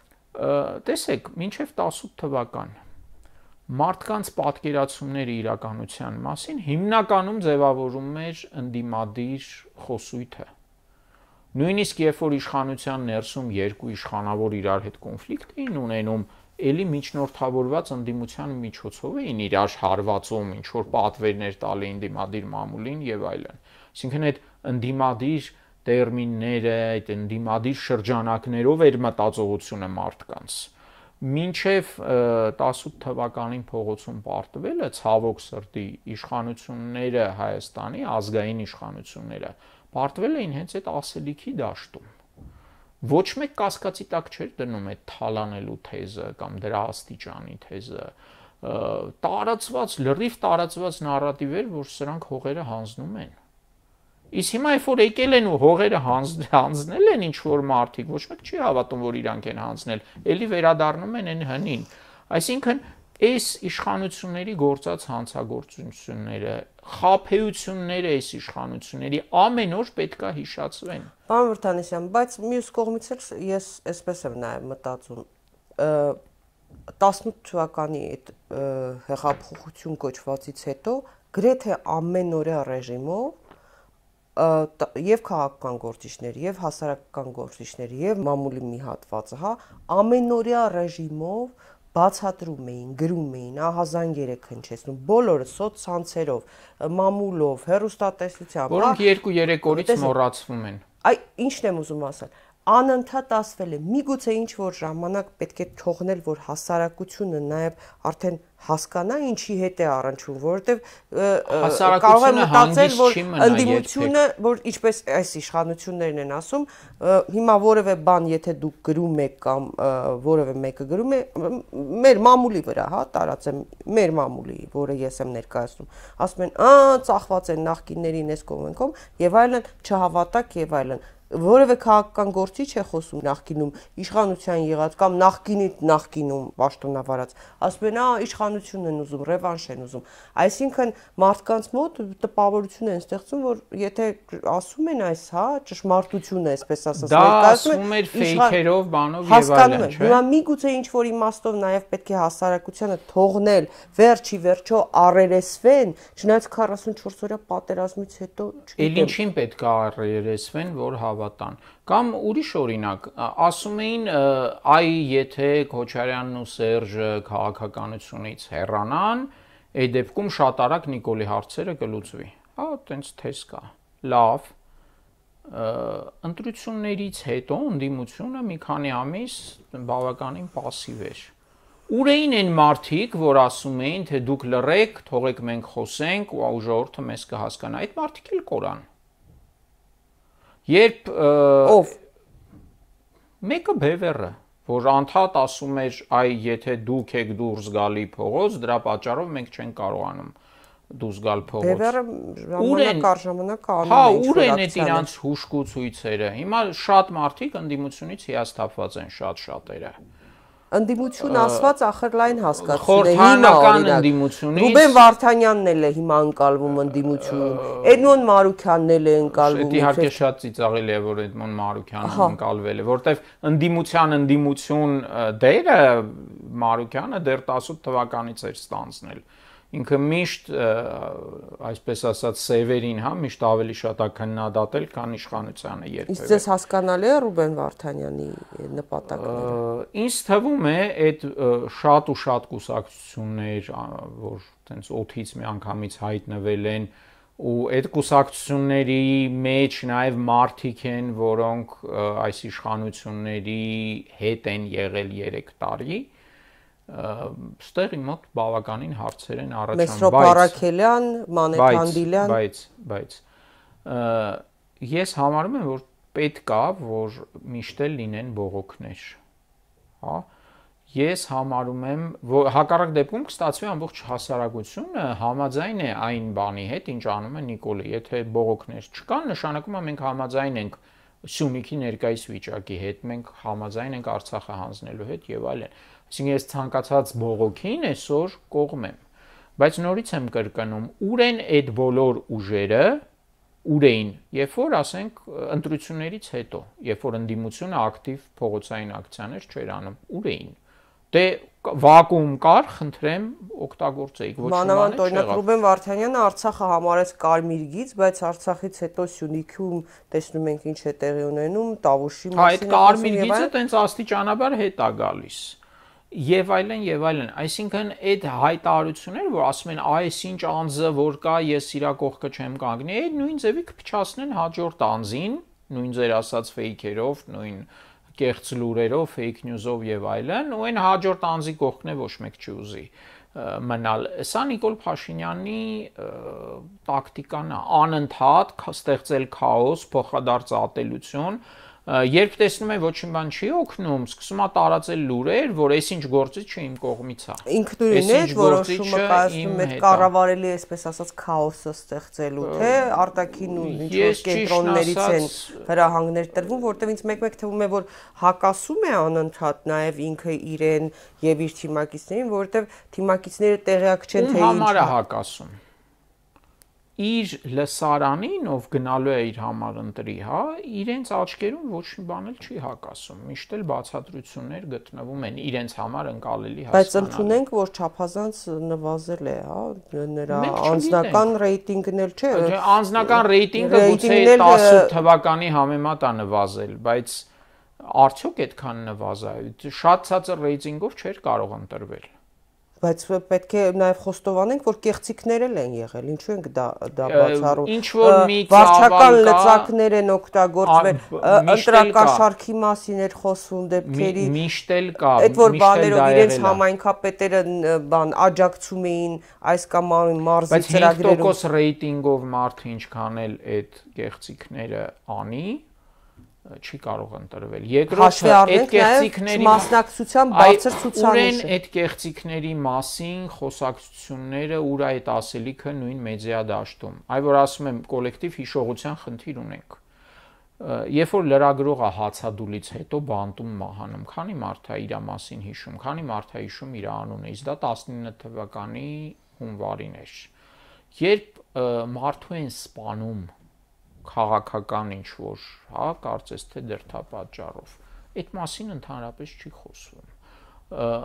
Տեսեք, մինչև 18 թվական մարդկանց պատկերացումների իրականության մասին հիմնականում ձևավորում էր ընդդիմադիր խոսույթը։ Նույնիսկ երբ որ իշխանության ներսում երկու իշխանավոր իրար հետ կոնֆլիկտ էին ունենում, ելի միջնորդավորված ընդդիմության միջոցով էին իրար հարվածում, ինչ որ պատվերներ տալի ընդդիմադիր մամուլին եւ այլն։ Այսինքն այդ ընդդիմադիր տերմինները, այդ ընդդիմադիր շրջանակներով էր մտածողությունը մարդկանց։ մա մինչև 18 թվականին փողոցում պարտվելը ցավոք սրտի իշխանությունները Հայաստանի ազգային իշխանությունները պարտվել էին հենց այդ ասելիքի դաշտում ոչ մեկ կասկածի տակ չէր դնում այդ թալանելու թեզը կամ դրա աստիճանի թեզը տարածված լրիվ տարածված նարատիվ էր որ սրանք հողերը հանձնում են Իս հիմա երբ որ եկել են ու հողերը հանձ, հանձնել են ինչ որ մարդիկ, ոչ մեկ չի հավատում, որ իրանք են հանձնել, ելի վերադառնում են այն հնին։ Այսինքն այս իշխանությունների գործած հանցագործությունները, խափեությունները այս իշխանությունների ամեն օր պետքա հիշացվեն։ Պարոն Վրդանեսյան, բայց մյուս կողմից էլ ես այսպես եմ նայում մտածում 18 թվականի այդ հեղափոխություն կոչվածից հետո գրեթե ամեն օրը ռեժիմով եւ քաղաքական գործիչներ, եւ հասարակական գործիչներ, եւ մամուլի մի հատվածը, հա, ամենօրյա ռեժիմով բացատրում էին, գրում էին, ահազանգ երեք հնչեցնում, բոլորը սոցցանցերով, մամուլով, հերոստատեսությամբ, որոնք 2-3 օրից մոռացվում են։ Այ ինչն եմ ուզում ասել, անընդհատ ասվել է միգուցե ինչ որ ժամանակ պետք է թողնել որ հասարակությունը նաև արդեն հասկանա ինչի հետ է առնչվում որովհետև կարող է մտածել որ ընդդիմությունը որ ինչպես այս իշխանություններն են ասում հիմա որևէ բան եթե դուք գրում եք կամ որևէ մեկը գրում է մեր մամուլի վրա հա տարած է մեր մամուլի որը ես եմ ներկայացնում ասում են ա ծախված են նախկիններին այս կողմնքով եւ այլն չհավատակ եւ այլն որևէ քաղաքական գործի չէ խոսում նախկինում իշխանության եղած կամ նախկինի նախկինում պաշտոնավարած ասում են ա իշխանությունն են ուզում ռևանշ են ուզում այսինքն մարդկանց մոտ տպավորություն են ստեղծում որ եթե ասում են այս հա ճշմարտությունը այսպես ասած ներկայացում են ֆեյքերով բանով եւ այլն չէ հիմա միգուցե ինչ որ իմաստով նաեւ պետք է հասարակությանը թողնել վերջի վերջո առերեսվեն չնայած 44 օրյա պատերազմից հետո չգիտեմ էլ ինչին պետք է առերեսվեն որ հավա հավատան։ Կամ ուրիշ օրինակ, ասում էին, այ եթե Քոչարյանն ու Սերժը քաղաքականությունից հեռանան, այդ դեպքում շատ արագ Նիկոլի հարցերը կլուծվի։ Հա, տենց թես կա։ Լավ։ Ընտրություններից հետո ընդդիմությունը մի քանի ամիս բավականին пассив էր։ Ուր էին այն մարդիկ, որ ասում էին, թե դուք լռեք, թողեք մենք խոսենք ու ժողովուրդը մեզ կհասկանա։ Այդ մարդիկ էլ կորան Երբ ով մեկը բևերը որ անդհատ ասում էր այ եթե դուք եք դուրս գալի փողոց դրա պատճառով մենք չենք կարողանում դուրս գալ փողոց։ Դեվերը ժամանակ առ ժամանակ անում են։ Հա, ուր են հա, այդ իրանց հուշկու ցույցերը։ Հիմա շատ մարդիկ ընդդիմությունից հիասթափված են շատ շատերը։ շատ ընդդիմություն ասված ախր լայն հասկացություն է հիմա օրինակ ընդդիմությունից Ռուբեն Վարդանյանն էլ է հիմա անցալվում ընդդիմություն Էդմոն Մարուքյանն էլ է անցալվում իհարկե շատ ծիծաղել է որ Էդմոն Մարուքյանը անցալվել է որտեվ ընդդիմության ընդդիմություն դերը Մարուքյանը դեռ 18 թվականից էր ստանցնել ինքը միշտ այսպես ասած սևերին հա միշտ ավելի շատ է քննադատել քան իշխանությանը երբևէ։ Իսկ ես հասկանալի է Ռուբեն Վարդանյանի նպատակները։ Ինչ թվում է այդ շատ ու շատ կուսակցություններ, որ տենց օթից մի անգամից հայտնվել են ու այդ կուսակցությունների մեջ նաև մարտիկ են, որոնք այս իշխանությունների հետ են եղել 3 տարի։ Ա, ստեղ իմ մոտ բավականին հարցեր են առաջանում, բայց Մեսրոպ Արաքելյան, Մանե Քանդիլյան, բայց բայց ես համարում եմ, որ պետք է որ միշտ էլ լինեն բողոքներ, հա? Ես համարում եմ, որ հակառակ դեպքում կստացվի ամբողջ հասարակությունը համաձայն է այն բանի հետ, ինչ անում է Նիկոլը, եթե բողոքներ չկան, նշանակում է մենք համաձայն ենք Սյումիքի ներկայիս վիճակի հետ, մենք համաձայն ենք Արցախը հանձնելու հետ եւ այլն։ են Այսինքն ես ցանկացած բողոքին այսօր կողմ եմ։ Բայց նորից եմ կրկնում, ուր են այդ բոլոր ուժերը, ուր էին, երբ որ ասենք ընտրություններից հետո, երբ որ ընդդիմությունը ակտիվ փողոցային ակցիաներ չէր անում, ուր էին։ Դե վակուում կար, խնդրեմ օգտագործեիք ոչ մանը։ Մանավանդ օրինակ Ռուբեն Վարդանյանը Արցախը համարեց Կարմիր գից, բայց Արցախից հետո Սյունիքում տեսնում ենք ինչ է տեղի ունենում, Տավուշի հա, մասին։ Այդ Կարմիր գիծը տենց աստիճանաբար հետ է գալիս։ Հա եւ այլն եւ այլն այսինքն այդ հայտարարությունները որ ասում են այս ինչ անձը որ կա ես իրա կողքը չեմ կանգնի այդ նույն ձևի կփչացնեն հաջորդ անձին նույն ձեր ասած ֆեյքերով նույն կեղծ լուրերով ֆեյք նյուզով եւ այլն ու այն հաջորդ անձի կողքն է ոչ մեկ չի ուզի մնալ։ Սա Նիկոլ Փաշինյանի տակտիկան է, անընդհատ ստեղծել քաոս, փոխադարձ ատելություն, երբ տեսնում են ոչ մի բան չի օգնում, սկսում է տարածել լուրեր, որ այսինչ գործի չէ իմ կողմից հա։ է։ Ինքնուրույն է որոշումը կայացնում այդ կառավարելի, այսպես ասած, քաոսը ստեղծելու, թե արտաքին ու ինչ որ կենտրոններից են հրահանգներ տրվում, որտեղ ինձ մեկ-մեկ թվում է, որ հակասում է անընդհատ նաև ինքը իրեն եւ իր թիմակիցներին, որովհետեւ թիմակիցները տեղյակ չեն թե ինչ։ Ու համարա հակասում իր լսարանին, ով գնալու է իր համար ընտրի, հա, իրենց աչքերում ոչ մի բան էլ չի հակասում։ Միշտ էլ բացատրություններ գտնվում են իրենց համար անցալելի հասկանալի։ Բայց ընդունենք, որ չափազանց նվազել է, հա, նրա անձնական ռեյտինգն էլ չէ։ Անձնական ռեյտինգը գուցե 10 թվականի համեմատ է նվազել, բայց արդյոք այդքան նվազա։ Շատ ցածր ռեյտինգով չէր կարող ընտրվել բայց պետք է նաև խոստովանենք, որ կեղծիքներ էլ են եղել։ Ինչու ենք դա դա բացառում։ Ինչ որ մի վարչական լծակներ են օգտագործվել, ընտրակաշարքի մասին էր խոսվում դեպքերի։ Միշտ էլ կա։ Այդ որ բաներով իրենց համայնքապետերը բան աջակցում էին այս կամ այն մարզի ծրագրերում։ Բայց 5% ռեյտինգով մարդը ինչքան էլ այդ կեղծիքները անի, չի կարող ընտրվել։ Երկրորդը այդ կեղծիքների մասնակցության բարձր ցուցանիշը։ Ուրեն այդ կեղծիքների մասին խոսակցությունները ուր այդ ասելիքը նույն մեդիա դաշտում։ Այ որ ասում եմ կոլեկտիվ հիշողության խնդիր ունենք երբ որ լրագրողը հացադուլից հետո բանտում մահանում, քանի մարդ է իր մասին հիշում, քանի մարդ է հիշում իր անունը, իսկ դա 19 թվականի հունվարին էր։ Երբ մարդու են սպանում քաղաքական ինչ որ, հա, կարծես թե դերթապաճառով։ Այդ մասին ընդհանրապես չի խոսվում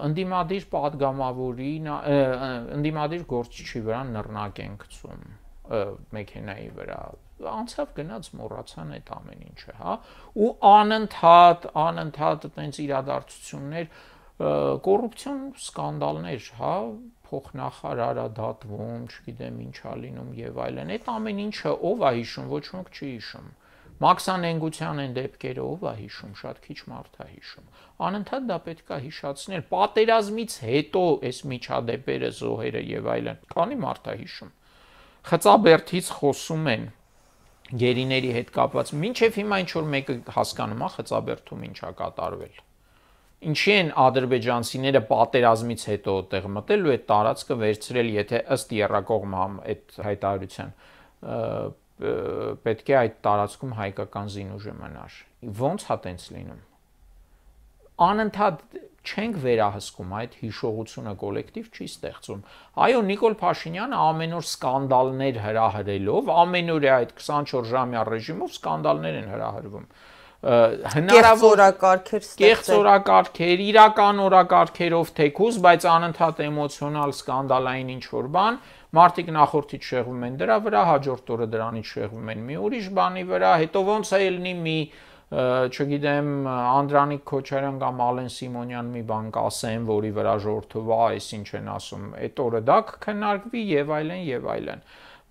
ընդդիմադիր падգամավորի ընդդիմադիր գործչի վրա նռնակ են գցում մեքենայի վրա անցավ գնաց մոռացան այդ ամեն ինչը հա ու անընդհատ անընդհատ այտենց իրադարձություններ կոռուպցիոն սկանդալներ հա փոխնախարար է դատվում, չգիտեմ ինչ է լինում եւ այլն։ Այդ ամեն ինչը ով է հիշում, ոչ ոք չի հիշում։ Մաքսան Ենգության այն դեպքերը ով է հիշում, շատ քիչ մարդ է հիշում։ Անընդհատ դա պետք է հիշացնել։ Պատերազմից հետո այս միջադեպերը, զոհերը եւ այլն, քանի մարդ է հիշում։ Խծաբերթից խոսում են գերիների հետ կապված։ Մինչև հիմա ինչ որ մեկը հասկանում է խծաբերթում ինչա կատարվել Ինչի են ադրբեջանցիները պատերազմից հետո այդտեղ մտել ու այդ տարածքը վերցրել, եթե ըստ երրակողմ համ այդ հայտարարության պետք է այդ տարածքում հայկական զինուժը մնար։ Ոնց հա տենց լինում։ Անընդհատ չենք վերահսկում այդ հիշողությունը կոլեկտիվ չի ստեղծում։ Այո, Նիկոլ Փաշինյանը ամեն օր սկանդալներ հրահրելով, ամեն օր այդ 24 ժամյա ռեժիմով սկանդալներ են հրահրվում։ հրահր հնարավոր օրակարգեր ստեղծել։ Կեղծ օրակարգեր, իրական օրակարգերով թեկուզ, բայց անընդհատ էմոցիոնալ սկանդալային ինչ որ բան, մարդիկ նախորդից շեղվում են դրա վրա, հաջորդ օրը դրանից շեղվում են մի ուրիշ բանի վրա, հետո ոնց է ելնի մի չգիտեմ Անդրանիկ Քոչարյան կամ Ալեն Սիմոնյան մի բան կասեն, որի վրա ժողովրդը վա, այսինչ են ասում, այդ օրը դա կքննարկվի եւ այլն եւ այլն։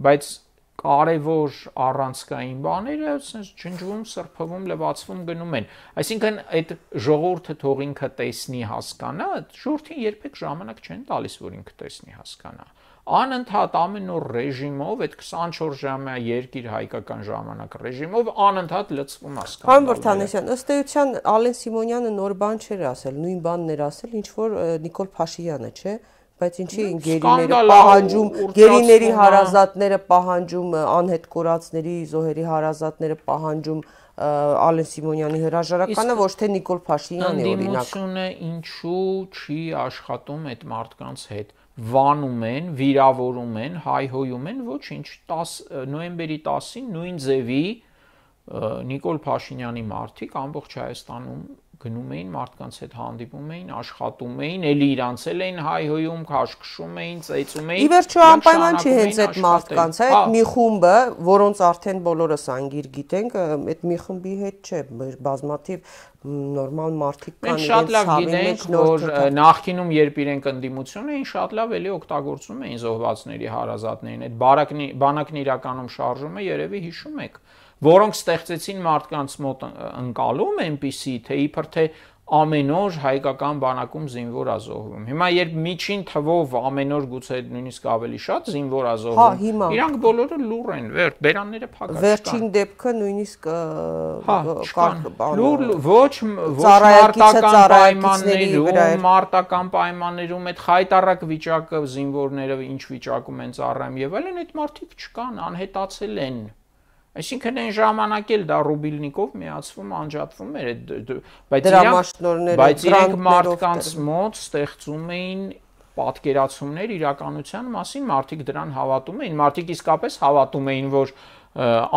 Բայց կարևոր առանցքային բաները ասես ջնջվում, սրբվում, լվացվում գնում են։ Այսինքն այդ ժողովուրդը թող ինքը տեսնի, հասկանա, ժողովրդին երբեք ժամանակ չեն տալիս, որ ինքը տեսնի, հասկանա։ Անընդհատ ամեն օր ռեժիմով, այդ 24 ժամյա երկիր հայկական ժամանակ ռեժիմով անընդհատ լծվում հասկանա։ Պարոն Վրթանեսյան, ըստ էության Ալեն Սիմոնյանը նոր բան չէր ասել, նույն բանն էր ասել, ինչ որ Նիկոլ Փաշինյանը, չէ՞ բայց ինչի են գերիները պահանջում, գերիների հարազատները պահանջում, անհետ կորածների զոհերի հարազատները պահանջում Ալեն Սիմոնյանի հրաժարականը ոչ թե Նիկոլ Փաշինյանն է օրինակ։ Անդիմությունը ինչու չի աշխատում այդ մարդկանց հետ վանում են, վիրավորում են, հայհոյում են, ոչինչ 10 նոյեմբերի 10-ին նույն ձևի Նիկոլ Փաշինյանի մարտիկ ամբողջ Հայաստանում գնում էին մարդկանց հետ հանդիպում էին, աշխատում էին, էլի իրանց էլ էին հայհոյում, քաշքշում էին, ծեծում էին։ Ի վերջո անպայման չի հենց այդ մարդկանց, այդ հա։ մի խումբը, որոնց արդեն բոլորս անգիր գիտենք, այդ մի խումբի հետ չէ, բազմաթիվ նորմալ մարդիկ կան իրենց շատ լավ գիտենք, որ նախկինում երբ իրենք ընդդիմություն էին, շատ լավ էլի օգտագործում էին զոհվածների հարազատներին։ Այդ բանակն բանակն իրականում շարժումը երևի հիշում եք։ Ա որոնք ստեղծեցին մարդկանց մոտ ընկալում այնպիսի, թե իբր թե ամեն օր հայկական բանակում զինվոր ազողվում։ Հիմա երբ միջին թվով ամեն օր գուցե նույնիսկ ավելի շատ զինվոր ազողվում, հա, իրանք բոլորը լուր են, վեր, բերանները փակած չկան։ Վերջին դեպքը նույնիսկ հա, լուր ոչ ոչ մարտական պայմաններում, մարտական պայմաններում այդ հայտարարակ վիճակը զինվորները ինչ վիճակում են ծառայում եւ այլն, այդ մարդիկ չկան, անհետացել են։ Հա Այսինքն այն ժամանակ էլ դա ռուբլնիկով միացվում, անջատվում էր այդ բայց դրամաշնորները, բայց իրենք մարդկանց մոտ ստեղծում էին պատկերացումներ իրականության մասին, մարդիկ դրան հավատում էին, մարդիկ իսկապես հավատում էին, որ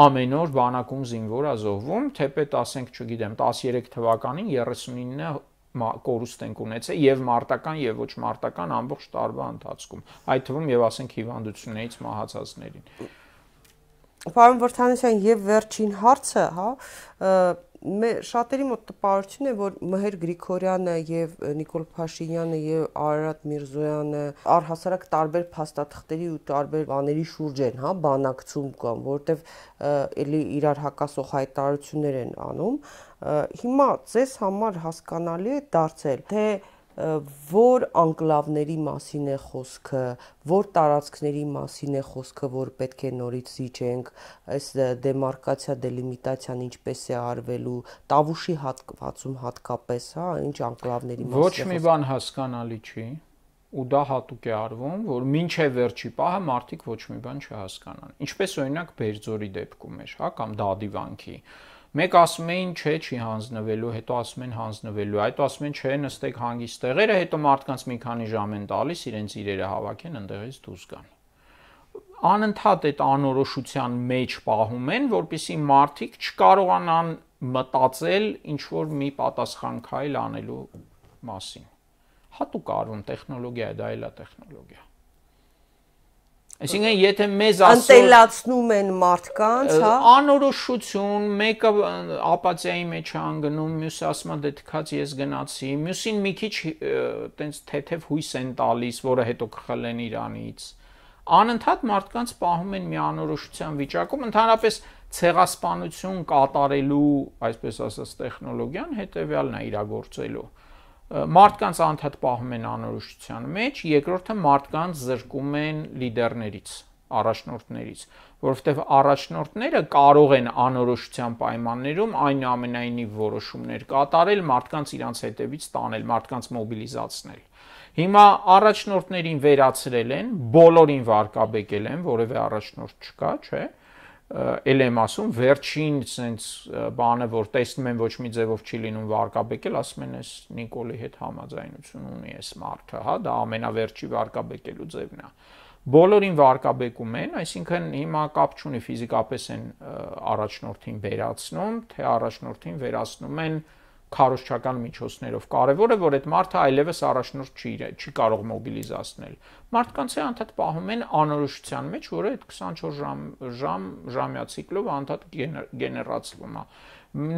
ամեն օր բանակում զինվորա զոհվում, թեպետ ասենք, չգիտեմ, 13 թվականին 39-ը կորուստ ենք ունեցել եւ մարտական եւ ոչ մարտական ամբողջ տարվա ընթացքում այդ թվում եւ ասենք հիվանդություններից մահացածներին Պարոն Վրթանեսյան, եւ վերջին հարցը, հա, մեր շատերի մոտ տպարություն է, որ Մհեր Գրիգորյանը եւ Նիկոլ Փաշինյանը եւ Արարատ Միրզոյանը առհասարակ տարբեր փաստաթղթերի ու տարբեր բաների շուրջ են, հա, բանակցում կամ, որովհետեւ էլի իրար հակասող հայտարարություններ են անում։ Հիմա ցես համար հասկանալի է դարձել, թե դե որ անկլավների մասին է խոսքը, որ տարածքների մասին է խոսքը, որ պետք է նորից զիջենք, այս դեմարկացիա, դելիմիտացիան ինչպես է արվելու, Տավուշի հատվածում հատկապես, հա, ինչ անկլավների մասին։ Ոչ մի բան հասկանալի չի ու դա հատուկ է արվում, որ մինչև վերջի պահը մարդիկ ոչ մի բան չհասկանան։ Ինչպես օրինակ Բերձորի դեպքում էր, հա, կամ Դադիվանքի։ դա Մեկ ասում էին, չէ, չի հանձնվելու, հետո ասում են հանձնվելու, այդու ասում են, չէ, նստեք հանգիստ տեղերը, հետո մարդկանց մի քանի ժամ են տալիս, իրենց իրերը հավաքեն, ընդեղից դուրս գան։ Անընդհատ այդ անորոշության մեջ պահում են, որpիսի մարդիկ չկարողանան մտածել ինչ որ մի պատասխան քայլ անելու մասին։ Հատուկ արվում տեխնոլոգիա է, դա էլա տեխնոլոգիա։ Այսինքն եթե մեզ ասում ընտելացնում են մարդկանց, հա, անորոշություն, մեկը ապաթիայի մեջ է անգնում, մյուսը ասում է դե թքած ես գնացի, մյուսին մի քիչ տենց թեթև հույս են տալիս, որը հետո կխել են Իրանից։ Անընդհատ մարդկանց պահում են մի անորոշության վիճակում, ընդհանրապես ցեղասպանություն կատարելու, այսպես ասած, տեխնոլոգիան հետեւյալն է իրագործելու մարդկանց անդադ պահում են անորոշության մեջ, երկրորդը մարդկանց զրկում են լիդերներից, առաջնորդներից, որովհետև առաջնորդները կարող են անորոշության պայմաններում այնուամենայնիվ որոշումներ կատարել, մարդկանց իրancs հետևից տանել, մարդկանց մոբիլիզացնել։ Հիմա առաջնորդներին վերացրել են, բոլորին վարկաբեկել են, որևէ առաջնորդ չկա, չէ՞ էլ եմ ասում, վերջին sense բանը, որ տեսնում են ոչ մի ձևով չի լինում վարկաբեկել, ասում են, ես Նիկոլի հետ համաձայնություն ունի ես մարդը, հա, դա ամենավերջի վարկաբեկելու ձևն է։ Բոլորին վարկաբեկում են, այսինքն հիմա կապ չունի ֆիզիկապես են առաջնորդին վերացնում, թե առաջնորդին վերացնում են, վերացնում են քարոշչական միջոցներով։ Կարևորը, որ այդ մարդը այլևս առաջնորդ չի չի կարող մոբիլիզացնել։ Մարդկանց է անդադ պահում են անորոշության մեջ, որը այդ 24 ժամ ժամ ժամյա ցիկլով անդադ գեներացվում է։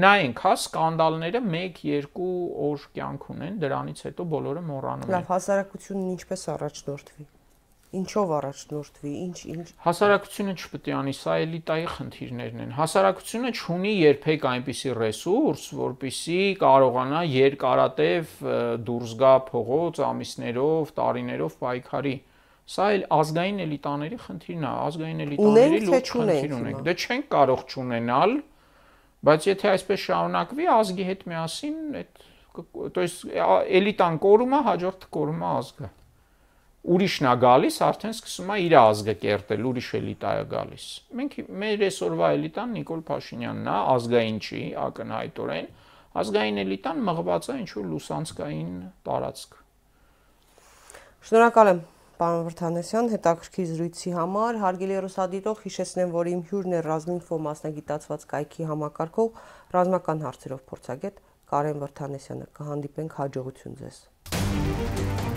Նայենք, հա, սկանդալները 1-2 օր կյանք ունեն, դրանից հետո բոլորը մոռանում են։ Լավ, հասարակությունն ինչպես առաջնորդվի ինչով առաջնորդվի, ինչ ինչ Հասարակությունը չպետք է անի, սա էլիտայի խնդիրներն են։ Հասարակությունը չունի երբեք այնպիսի ռեսուրս, որպիսի կարողանա երկարատև դուրս գա փողոց ամիսներով, տարիներով պայքարի։ Սա էլ ազգային էլիտաների խնդիրն է, ազգային էլիտաների լուրջ խնդիր ունենք։ Դե չենք կարող չունենալ, բայց եթե այսպես շարունակվի ազգի հետ միասին այդ то есть էլիտան կորումը հաջորդ կորումը ազգը ուրիշն է գալիս, արդեն սկսում է իր ազգը կերտել, ուրիշ էլիտա է գալիս։ Մենք մեր այսօրվա էլիտան Նիկոլ Փաշինյանն է, ազգային չի, ակնհայտորեն, ազգային էլիտան մղված է ինչ-որ լուսանցկային տարածք։ Շնորհակալ եմ պարոն Վրթանեսյան հետաքրքիր զրույցի համար։ Հարգելի ռուսադիտող, հիշեցնեմ, որ իմ հյուրն է ռազմինֆո մասնագիտացված կայքի համակարգող ռազմական հարցերով փորձագետ Կարեն Վրթանեսյանը։ Կհանդիպենք հաջողություն ձեզ։ Thank you